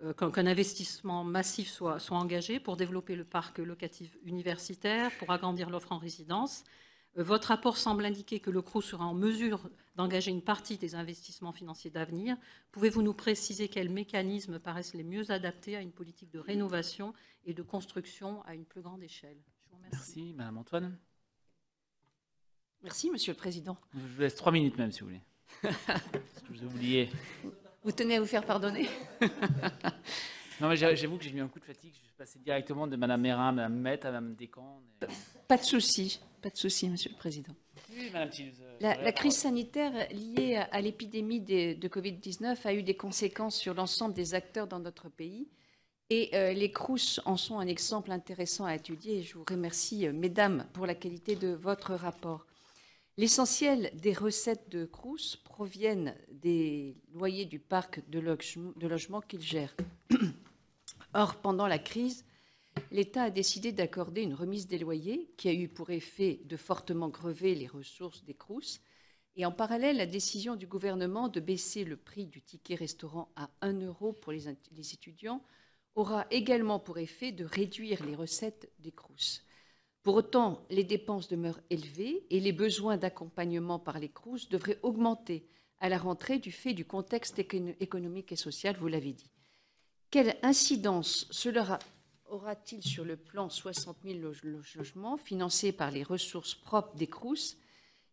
Speaker 8: euh, qu'un investissement massif soit, soit, engagé pour développer le parc locatif universitaire, pour agrandir l'offre en résidence. Euh, votre rapport semble indiquer que le CRO sera en mesure d'engager une partie des investissements financiers d'avenir. Pouvez-vous nous préciser quels mécanismes paraissent les mieux adaptés à une politique de rénovation et de construction à une plus grande échelle
Speaker 1: Merci, Mme Antoine.
Speaker 8: Merci, Monsieur le Président. Je vous laisse trois
Speaker 1: minutes même, si vous voulez. Parce que vous oublié.
Speaker 9: Vous tenez à vous faire pardonner
Speaker 1: Non, mais j'avoue que j'ai mis un coup de fatigue. Je suis passé directement de Madame Mérin à Madame Met à Madame Descamps.
Speaker 9: Pas de souci, pas de souci, Monsieur le Président.
Speaker 1: Euh, la, crise
Speaker 9: sanitaire liée à, l'épidémie de Covid-19 a eu des conséquences sur l'ensemble des acteurs dans notre pays. Et euh, les crousses en sont un exemple intéressant à étudier. je vous remercie, euh, mesdames, pour la qualité de votre rapport. L'essentiel des recettes de Crous proviennent des loyers du parc de, logement qu'ils logements gère. Or, pendant la crise, l'État a décidé d'accorder une remise des loyers qui a eu pour effet de fortement grever les ressources des Crous. Et en parallèle, la décision du gouvernement de baisser le prix du ticket restaurant à 1 euro pour les, étudiants aura également pour effet de réduire les recettes des Crous. Pour autant, les dépenses demeurent élevées et les besoins d'accompagnement par les CRUS devraient augmenter à la rentrée du fait du contexte économique et social, vous l'avez dit. Quelle incidence cela aura-t-il sur le plan 60 000 logements financés par les ressources propres des CRUS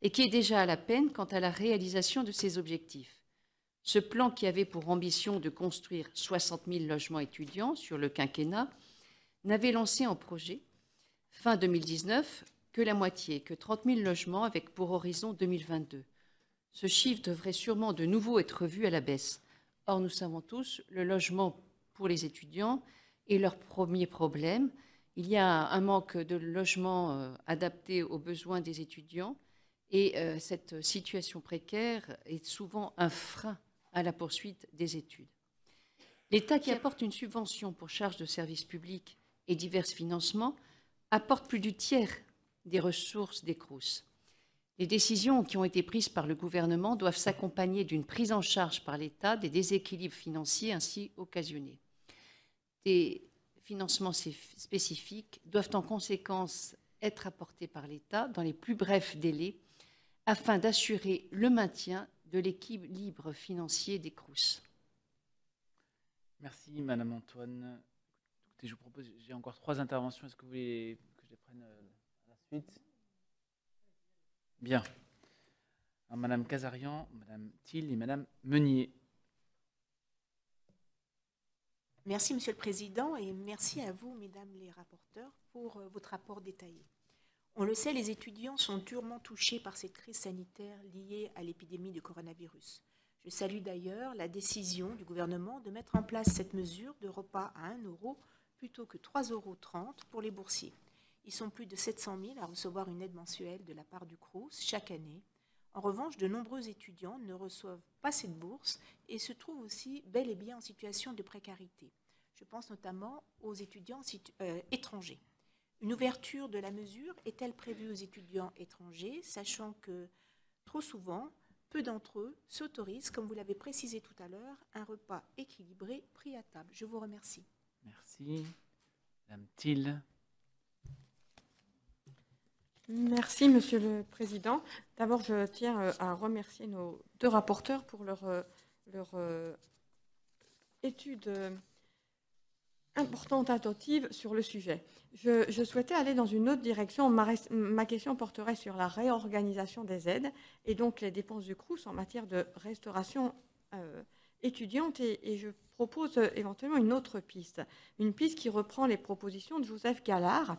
Speaker 9: et qui est déjà à la peine quant à la réalisation de ses objectifs Ce plan qui avait pour ambition de construire 60 000 logements étudiants sur le quinquennat n'avait lancé en projet Fin 2019, que la moitié, que 30 000 logements avec pour horizon 2022. Ce chiffre devrait sûrement de nouveau être vu à la baisse. Or, nous savons tous, le logement pour les étudiants est leur premier problème. Il y a un manque de logements euh, adaptés aux besoins des étudiants et euh, cette situation précaire est souvent un frein à la poursuite des études. L'État qui apporte une subvention pour charges de services publics et divers financements apporte plus du tiers des ressources des CRUS. Les décisions qui ont été prises par le gouvernement doivent s'accompagner d'une prise en charge par l'État des déséquilibres financiers ainsi occasionnés. Des financements spécifiques doivent en conséquence être apportés par l'État dans les plus brefs délais afin d'assurer le maintien de l'équilibre financier des CRUS.
Speaker 1: Merci Madame Antoine je propose, j'ai encore trois interventions. Est-ce que vous voulez que je les prenne euh, à la suite Bien. Madame Casarian, Madame Thiel et Madame Meunier.
Speaker 2: Merci, Monsieur le Président, et merci à vous, Mesdames les rapporteurs, pour euh, votre rapport détaillé. On le sait, les étudiants sont durement touchés par cette crise sanitaire liée à l'épidémie de coronavirus. Je salue d'ailleurs la décision du gouvernement de mettre en place cette mesure de repas à 1 euro plutôt que 3,30 euros pour les boursiers. Ils sont plus de 700 000 à recevoir une aide mensuelle de la part du CROUS chaque année. En revanche, de nombreux étudiants ne reçoivent pas cette bourse et se trouvent aussi bel et bien en situation de précarité. Je pense notamment aux étudiants euh, étrangers. Une ouverture de la mesure est-elle prévue aux étudiants étrangers, sachant que trop souvent, peu d'entre eux s'autorisent, comme vous l'avez précisé tout à l'heure, un repas équilibré pris à table Je vous remercie.
Speaker 1: Merci. Madame Thiel.
Speaker 10: Merci, Monsieur le Président. D'abord, je tiens euh, à remercier nos deux rapporteurs pour leur, euh, euh, étude importante, attentive sur le sujet. Je, souhaitais aller dans une autre direction. Ma, ma, question porterait sur la réorganisation des aides et donc les dépenses du CRUS en matière de restauration étudiante et, je propose euh, éventuellement une autre piste, une piste qui reprend les propositions de Joseph Gallard,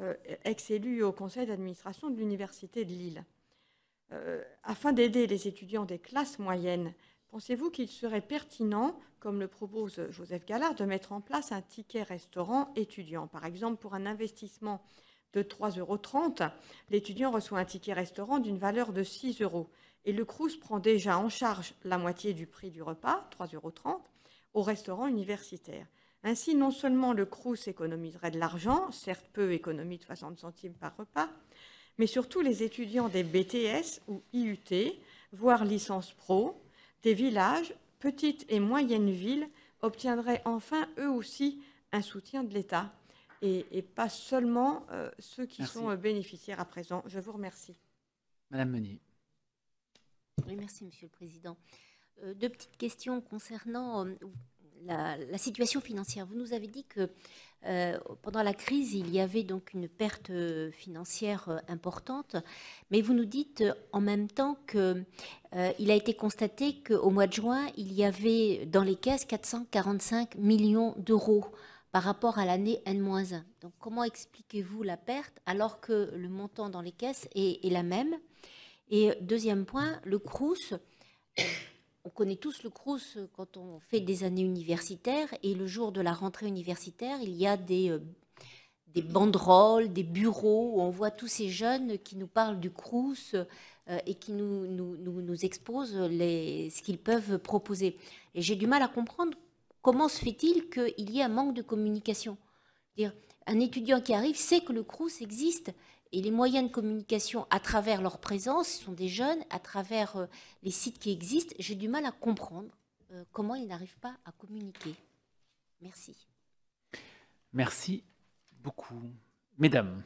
Speaker 10: euh, ex-élu au conseil d'administration de l'Université de Lille. Euh, afin d'aider les étudiants des classes moyennes, pensez-vous qu'il serait pertinent, comme le propose Joseph Gallard, de mettre en place un ticket restaurant étudiant Par exemple, pour un investissement de 3,30 euros, l'étudiant reçoit un ticket restaurant d'une valeur de 6 euros. Et le Crous prend déjà en charge la moitié du prix du repas, 3,30 euros, au restaurant universitaire. Ainsi, non seulement le Crous économiserait de l'argent, certes peu économie de 60 centimes par repas, mais surtout les étudiants des BTS ou IUT, voire licence pro, des villages, petites et moyennes villes, obtiendraient enfin eux aussi un soutien de l'État et, pas seulement euh, ceux qui sont euh, bénéficiaires à présent. Je vous remercie. Madame Meunier
Speaker 11: merci, Monsieur le Président. Euh, deux petites questions concernant euh, la, situation financière. Vous nous avez dit que euh, pendant la crise, il y avait donc une perte financière importante, mais vous nous dites en même temps qu'il a été constaté qu'au mois de juin, il y avait dans les caisses 445 millions d'euros par rapport à l'année N-1. Donc comment expliquez-vous la perte alors que le montant dans les caisses est la même et deuxième point, le Crous. Euh, on connaît tous le Crous quand on fait des années universitaires. Et le jour de la rentrée universitaire, il y a des, euh, des banderoles, des bureaux où on voit tous ces jeunes qui nous parlent du Crous euh, et qui nous, nous, exposent les, ce qu'ils peuvent proposer. Et j'ai du mal à comprendre comment se fait-il qu'il y ait un manque de communication. un étudiant qui arrive sait que le Crous existe et les moyens de communication à travers leur présence, ce sont des jeunes, à travers euh, les sites qui existent, j'ai du mal à comprendre euh, comment ils n'arrivent pas à communiquer. Merci.
Speaker 1: Merci beaucoup. Mesdames.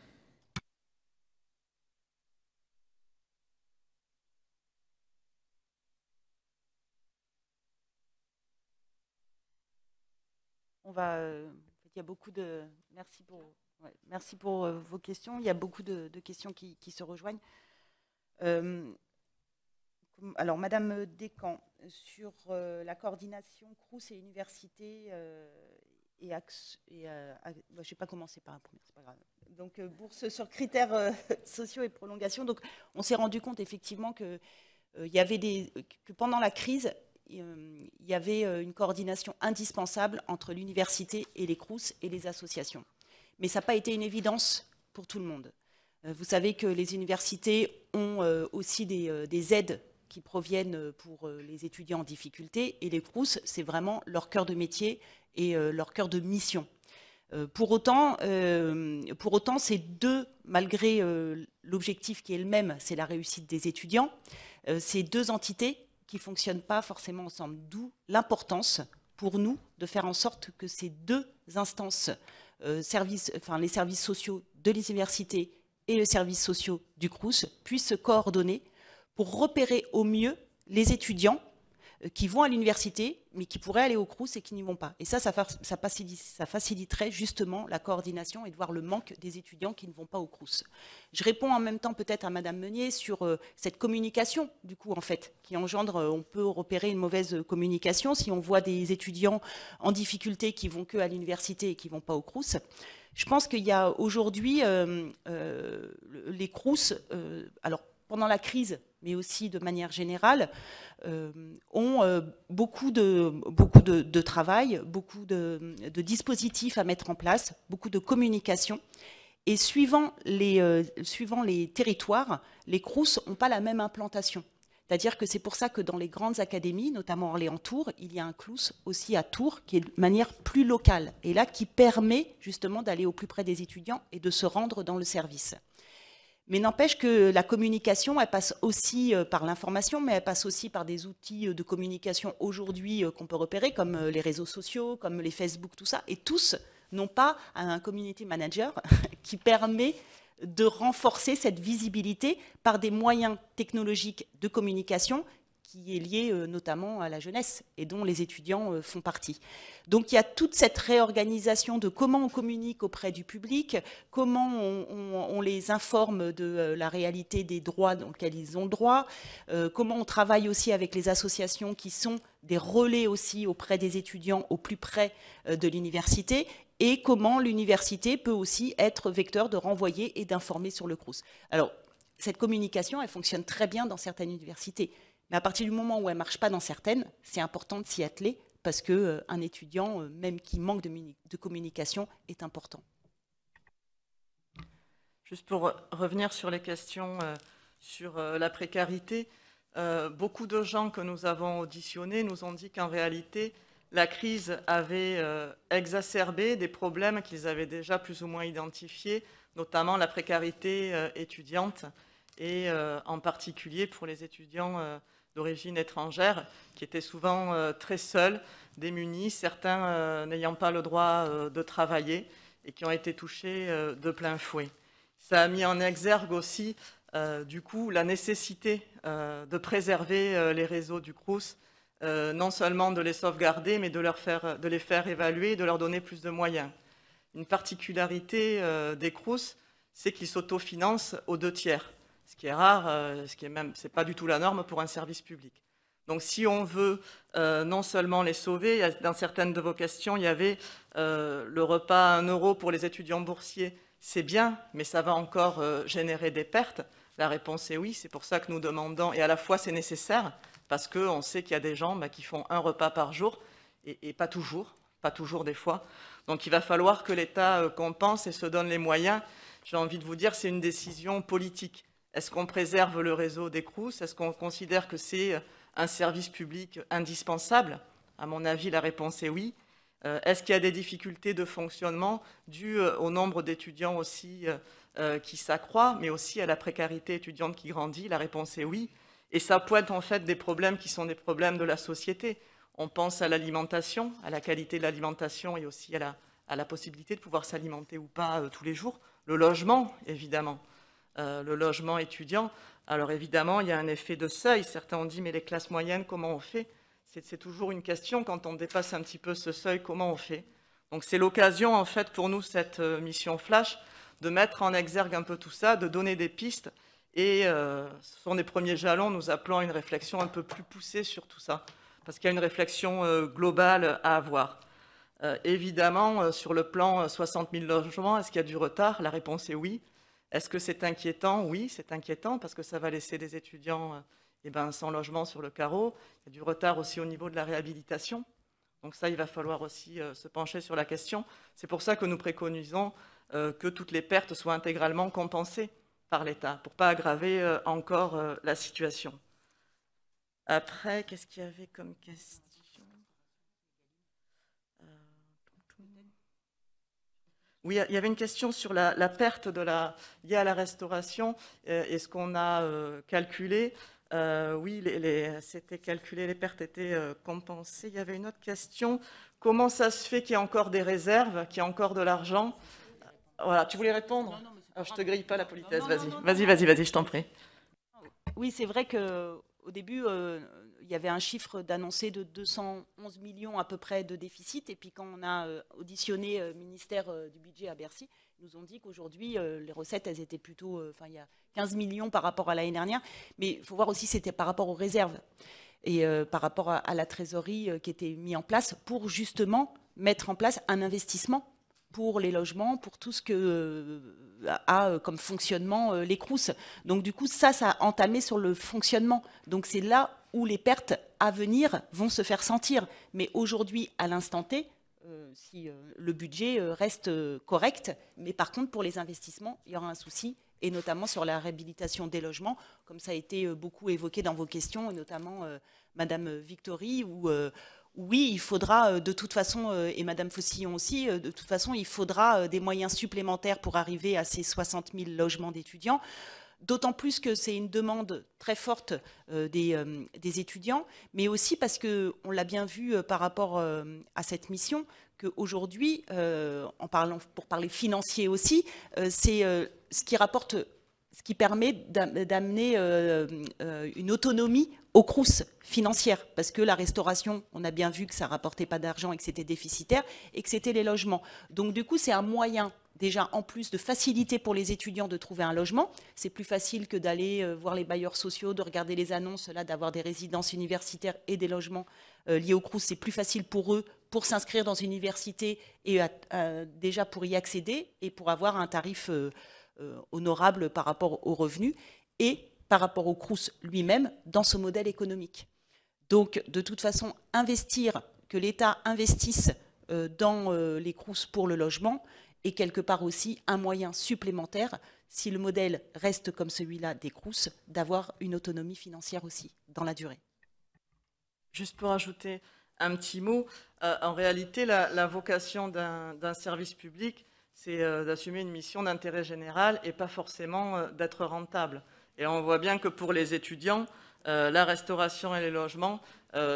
Speaker 2: On va, euh, il y a beaucoup de. Merci pour, merci pour euh, vos questions. Il y a beaucoup de, questions qui, se rejoignent. Euh, alors, Madame Descamps, sur euh, la coordination CRUS et université et, bah, je ne pas commencé par la première, c'est pas grave. Donc, bourse sur critères sociaux et prolongation. Donc, on s'est rendu compte effectivement que, que pendant la crise, il y avait une coordination indispensable entre l'université et les CRUS et les associations mais ça n'a pas été une évidence pour tout le monde. Euh, vous savez que les universités ont euh, aussi euh, des, aides qui proviennent pour les étudiants en difficulté, et les CRUS, c'est vraiment leur cœur de métier et leur cœur de mission. Pour autant, pour autant, ces deux, malgré l'objectif qui est le même, c'est la réussite des étudiants, ces deux entités qui ne fonctionnent pas forcément ensemble, d'où l'importance pour nous de faire en sorte que ces deux instances euh, les services sociaux de l'université et le service sociaux du CRUS puissent se coordonner pour repérer au mieux les étudiants euh, qui vont à l'université, mais qui pourraient aller au CRUS et qui n'y vont pas. Et ça, ça, ça, faciliterait justement la coordination et de voir le manque des étudiants qui ne vont pas au CRUS. Je réponds en même temps peut-être à Madame Meunier sur euh, cette communication, du coup, en fait, qui engendre, euh, on peut repérer une mauvaise communication si on voit des étudiants en difficulté qui vont que à l'université et qui ne vont pas au CRUS. Je pense qu'il y a aujourd'hui les CRUS, alors pendant la crise, mais aussi de manière générale, euh, ont euh, beaucoup, de, beaucoup de, travail, beaucoup de, dispositifs à mettre en place, beaucoup de communication. Et suivant les, euh, suivant les territoires, les CRUS n'ont pas la même implantation. C'est-à-dire que c'est pour ça que dans les grandes académies, notamment Orléans-Tours, il y a un CLUS aussi à Tours qui est de manière plus locale et là qui permet justement d'aller au plus près des étudiants et de se rendre dans le service. Mais n'empêche que la communication, elle passe aussi euh, par l'information, mais elle passe aussi par des outils euh, de communication aujourd'hui euh, qu'on peut repérer, comme les réseaux sociaux, comme les Facebook, tout ça. Et tous n'ont pas un community manager qui permet de renforcer cette visibilité par des moyens technologiques de communication qui est liée euh, notamment à la jeunesse et dont les étudiants euh, font partie. Donc il y a toute cette réorganisation de comment on communique auprès du public, comment on, les informe de euh, la réalité des droits lesquels ils ont le droit, comment on travaille aussi avec les associations qui sont des relais aussi auprès des étudiants au plus près de l'université et comment l'université peut aussi être vecteur de renvoyer et d'informer sur le CRUS. Alors, cette communication, elle fonctionne très bien dans certaines universités. Mais à partir du moment où elle ne marche pas dans certaines, c'est important de s'y atteler parce qu'un euh, un étudiant, euh, même qui manque de, de, communication, est important.
Speaker 3: Juste pour revenir sur les questions euh, sur la précarité, beaucoup de gens que nous avons auditionnés nous ont dit qu'en réalité, la crise avait exacerbé des problèmes qu'ils avaient déjà plus ou moins identifiés, notamment la précarité étudiante, et en particulier pour les étudiants d'origine étrangère, qui étaient souvent euh, très seuls, démunis, certains euh, n'ayant pas le droit euh, de travailler et qui ont été touchés de plein fouet. Ça a mis en exergue aussi, du coup, la nécessité de préserver les réseaux du CRUS, non seulement de les sauvegarder, mais de, de les faire évaluer de leur donner plus de moyens. Une particularité des CRUS, c'est qu'ils s'autofinancent aux deux tiers ce qui est rare, euh, ce qui est même, c'est pas du tout la norme pour un service public. Donc si on veut euh, non seulement les sauver, dans certaines de vos questions, il y avait euh, le repas à un euro pour les étudiants boursiers, c'est bien, mais ça va encore générer des pertes. La réponse est oui, c'est pour ça que nous demandons, et à la fois c'est nécessaire, parce qu'on sait qu'il y a des gens bah, qui font un repas par jour, et, et, pas toujours, pas toujours des fois. Donc il va falloir que l'État compense et se donne les moyens. J'ai envie de vous dire, c'est une décision politique est-ce qu'on préserve le réseau des crous Est-ce qu'on considère que c'est euh, un service public indispensable À mon avis, la réponse est oui. Euh, est-ce qu'il y a des difficultés de fonctionnement dues euh, au nombre d'étudiants aussi qui s'accroît, mais aussi à la précarité étudiante qui grandit La réponse est oui. Et ça pointe en fait des problèmes qui sont des problèmes de la société. On pense à l'alimentation, à la qualité de l'alimentation et aussi à la, possibilité de pouvoir s'alimenter ou pas tous les jours. Le logement, évidemment. Euh, le logement étudiant. Alors évidemment, il y a un effet de seuil. Certains ont dit, mais les classes moyennes, comment on fait c'est, toujours une question, quand on dépasse un petit peu ce seuil, comment on fait Donc c'est l'occasion, en fait, pour nous, cette euh, mission flash, de mettre en exergue un peu tout ça, de donner des pistes. Et euh, ce sont des premiers jalons, nous appelons à une réflexion un peu plus poussée sur tout ça, parce qu'il y a une réflexion euh, globale à avoir. évidemment, sur le plan 60 000 logements, est-ce qu'il y a du retard La réponse est oui. Est-ce que c'est inquiétant Oui, c'est inquiétant parce que ça va laisser des étudiants euh, eh ben, sans logement sur le carreau. Il y a du retard aussi au niveau de la réhabilitation. Donc ça, il va falloir aussi euh, se pencher sur la question. C'est pour ça que nous préconisons euh, que toutes les pertes soient intégralement compensées par l'État, pour ne pas aggraver encore la situation. Après, qu'est-ce qu'il y avait comme question Oui, il y avait une question sur la, perte de la, liée à la restauration euh, est ce qu'on a euh, calculé. Euh, oui, les, c'était calculé, les pertes étaient compensées. Il y avait une autre question. Comment ça se fait qu'il y a encore des réserves, qu'il y a encore de l'argent Voilà,
Speaker 2: tu voulais répondre Alors, ah, je ne te grille pas la politesse,
Speaker 3: vas-y. Vas-y, vas-y, vas-y, je t'en prie.
Speaker 2: Oui, c'est vrai qu'au début, y avait un chiffre d'annoncé de 211 millions à peu près de déficit. Et puis quand on a euh, auditionné le euh, ministère euh, du budget à Bercy, nous ont dit qu'aujourd'hui, les recettes, elles étaient plutôt, enfin, il y a 15 millions par rapport à l'année dernière. Mais il faut voir aussi, c'était par rapport aux réserves et par rapport à, la trésorerie qui était mise en place pour justement mettre en place un investissement pour les logements, pour tout ce que a comme fonctionnement les CROUS. Donc du coup, ça, ça a entamé sur le fonctionnement. Donc c'est là où les pertes à venir vont se faire sentir. Mais aujourd'hui, à l'instant T, euh, si euh, le budget euh, reste correct, mais par contre, pour les investissements, il y aura un souci, et notamment sur la réhabilitation des logements, comme ça a été beaucoup évoqué dans vos questions, et notamment Madame Victory, où oui, il faudra de toute façon, et Madame Faucillon aussi, de toute façon, il faudra des moyens supplémentaires pour arriver à ces 60 000 logements d'étudiants d'autant plus que c'est une demande très forte euh, euh, des, étudiants, mais aussi parce qu'on l'a bien vu euh, par rapport à cette mission, qu'aujourd'hui, en parlant, pour parler financier aussi, c'est ce qui rapporte, ce qui permet d'amener une autonomie aux crousses financières, parce que la restauration, on a bien vu que ça rapportait pas d'argent et que c'était déficitaire, et que c'était les logements. Donc du coup, c'est un moyen déjà en plus de facilité pour les étudiants de trouver un logement. C'est plus facile que d'aller euh, voir les bailleurs sociaux, de regarder les annonces, là, d'avoir des résidences universitaires et des logements euh, liés au CRUS. C'est plus facile pour eux pour s'inscrire dans une université et déjà pour y accéder et pour avoir un tarif euh, honorable par rapport aux revenus et par rapport au CRUS lui-même dans ce modèle économique. Donc, de toute façon, investir, que l'État investisse dans les CRUS pour le logement, et quelque part aussi un moyen supplémentaire, si le modèle reste comme celui-là des d'avoir une autonomie financière aussi dans la durée. Juste pour ajouter un petit mot,
Speaker 3: euh, en réalité, la, vocation d'un service public, c'est euh, d'assumer une mission d'intérêt général et pas forcément euh, d'être rentable. Et on voit bien que pour les étudiants, la restauration et les logements,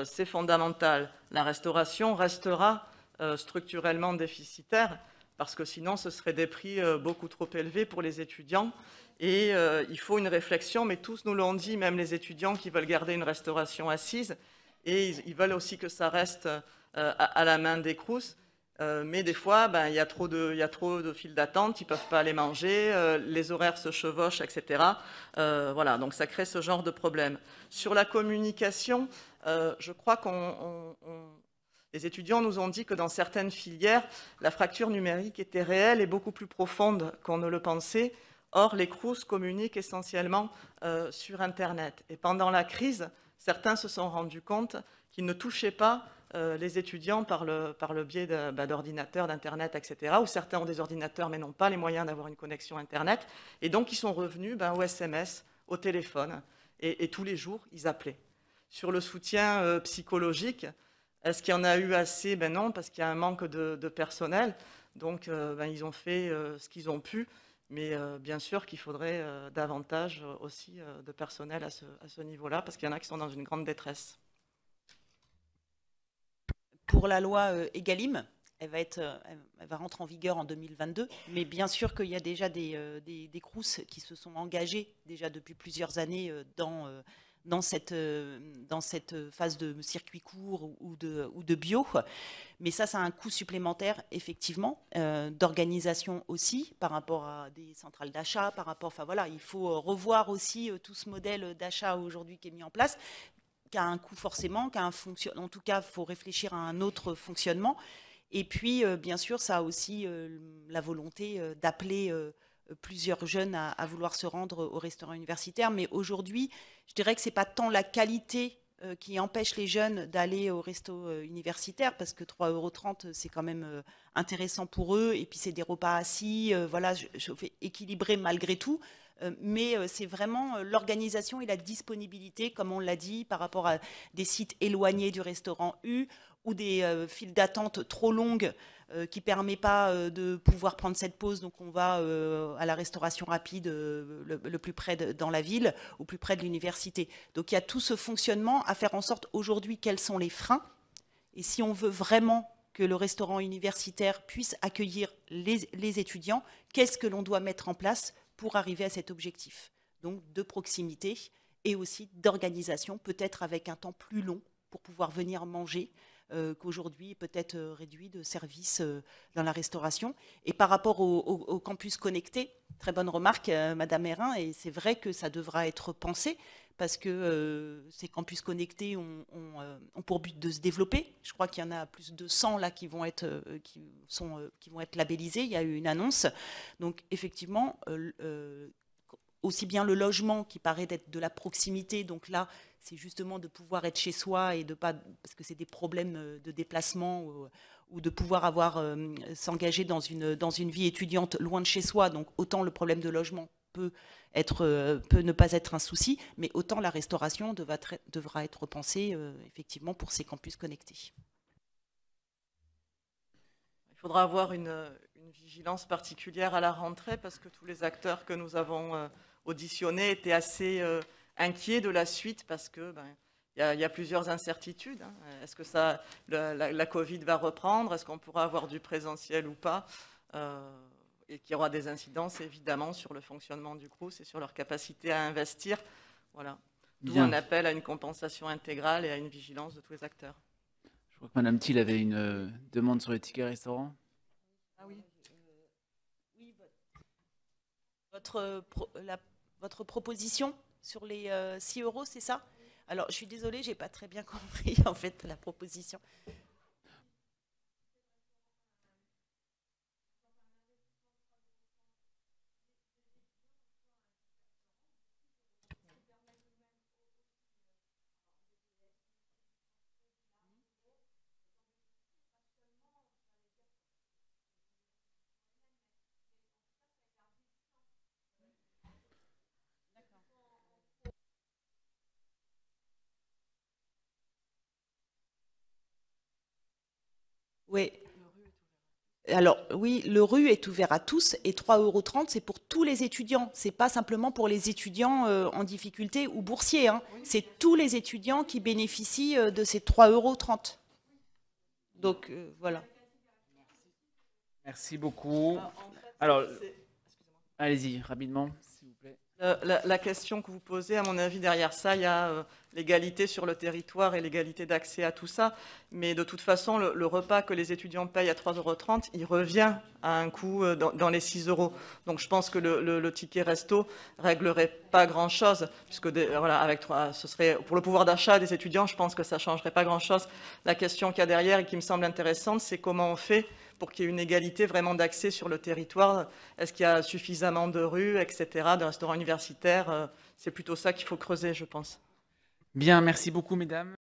Speaker 3: c'est fondamental. La restauration restera structurellement déficitaire, parce que sinon ce serait des prix euh, beaucoup trop élevés pour les étudiants. Et euh, il faut une réflexion, mais tous nous l'ont dit, même les étudiants qui veulent garder une restauration assise, et ils, veulent aussi que ça reste euh, à, la main des crousses. mais des fois, ben, il y a trop de, y a trop de files d'attente, ils ne peuvent pas aller manger, les horaires se chevauchent, etc. voilà, donc ça crée ce genre de problème. Sur la communication, je crois qu'on les étudiants nous ont dit que dans certaines filières, la fracture numérique était réelle et beaucoup plus profonde qu'on ne le pensait. Or, les CRUS communiquent essentiellement euh, sur Internet. Et pendant la crise, certains se sont rendus compte qu'ils ne touchaient pas euh, les étudiants par le, biais bah, d'ordinateurs, d'Internet, etc. Ou certains ont des ordinateurs mais n'ont pas les moyens d'avoir une connexion Internet. Et donc, ils sont revenus bah, au SMS, au téléphone. Et, tous les jours, ils appelaient. Sur le soutien euh, psychologique, est-ce qu'il y en a eu assez Ben non, parce qu'il y a un manque de, personnel. Donc, euh, ben, ils ont fait euh, ce qu'ils ont pu. Mais euh, bien sûr qu'il faudrait davantage aussi de personnel à ce,
Speaker 2: niveau-là, parce qu'il y en a qui sont dans une grande détresse. Pour la loi EGalim, elle va, être, rentrer en vigueur en 2022, mais bien sûr qu'il y a déjà des, des, qui se sont engagés déjà depuis plusieurs années dans dans cette, euh, dans cette phase de circuit court ou de, ou de bio. Mais ça, ça a un coût supplémentaire, effectivement, euh, d'organisation aussi, par rapport à des centrales d'achat, par rapport. Enfin voilà, il faut euh, revoir aussi tout ce modèle d'achat aujourd'hui qui est mis en place, qui a un coût forcément, qui a un En tout cas, il faut réfléchir à un autre fonctionnement. Et puis, bien sûr, ça a aussi la volonté d'appeler plusieurs jeunes à, vouloir se rendre au restaurant universitaire. Mais aujourd'hui, je dirais que ce n'est pas tant la qualité euh, qui empêche les jeunes d'aller au resto euh, universitaire, parce que 3,30 euros, c'est quand même euh, intéressant pour eux. Et puis, c'est des repas assis, voilà, je, fais équilibrer malgré tout. Mais c'est vraiment l'organisation et la disponibilité, comme on l'a dit, par rapport à des sites éloignés du restaurant U ou des files d'attente trop longues qui euh, qui permet pas euh, de pouvoir prendre cette pause, donc on va euh, à la restauration rapide le, plus près dans la ville, au plus près de l'université. Donc il y a tout ce fonctionnement à faire en sorte aujourd'hui quels sont les freins, et si on veut vraiment que le restaurant universitaire puisse accueillir les étudiants, qu'est-ce que l'on doit mettre en place pour arriver à cet objectif Donc de proximité et aussi d'organisation, peut-être avec un temps plus long pour pouvoir venir manger euh, qu'aujourd'hui peut-être euh, réduit de services euh, dans la restauration. Et par rapport au, campus connecté, très bonne remarque, Madame Hérin, et c'est vrai que ça devra être pensé parce que ces campus connectés ont, pour but de se développer. Je crois qu'il y en a plus de 100 là qui vont être, qui sont, qui vont être labellisés. Il y a eu une annonce. Donc effectivement, aussi bien le logement qui paraît être de la proximité, donc là c'est justement de pouvoir être chez soi et de pas parce que c'est des problèmes euh, de déplacement euh, ou, de pouvoir avoir euh, s'engager dans une dans une vie étudiante loin de chez soi. Donc autant le problème de logement peut être peut ne pas être un souci, mais autant la restauration devra, être repensée effectivement pour ces campus connectés.
Speaker 3: Il faudra avoir une, vigilance particulière à la rentrée parce que tous les acteurs que nous avons auditionnés étaient assez Inquiet de la suite parce que ben, il y, a, plusieurs incertitudes. Hein. Est-ce que ça, la, Covid va reprendre Est-ce qu'on pourra avoir du présentiel ou pas euh, Et qui aura des incidences, évidemment, sur le fonctionnement du groupe et sur leur capacité à investir. Voilà. D'où un appel à une compensation intégrale et à une vigilance de tous les acteurs.
Speaker 1: Je crois que Mme Thiel avait une euh, demande sur les tickets restaurants.
Speaker 2: Ah oui. Euh, votre, votre euh, proposition sur les 6 euh, euros, c'est ça Alors, je suis désolée, j'ai pas très bien compris en fait la proposition. Oui. Alors oui, le RUE est ouvert à tous et 3,30 euros, c'est pour tous les étudiants. C'est pas simplement pour les étudiants euh, en difficulté ou boursiers. Hein. C'est tous les étudiants qui bénéficient euh, de ces 3,30 euros. Donc euh, voilà. Merci beaucoup.
Speaker 1: Alors, allez-y rapidement.
Speaker 3: La, question que vous posez, à mon avis, derrière ça, il y a euh, l'égalité sur le territoire et l'égalité d'accès à tout ça. Mais de toute façon, le, repas que les étudiants payent à 3,30 euros, il revient à un coût euh, dans, les 6 euros. Donc je pense que le, ticket resto réglerait pas grand-chose, puisque euh, voilà, avec ce serait pour le pouvoir d'achat des étudiants, je pense que ça changerait pas grand-chose. La question qu'il y a derrière et qui me semble intéressante, c'est comment on fait pour qu'il y ait une égalité vraiment d'accès sur le territoire. Est-ce qu'il y a suffisamment de rues, etc., de restaurants universitaires euh, C'est plutôt ça qu'il faut creuser, je pense. Bien, merci beaucoup, mesdames.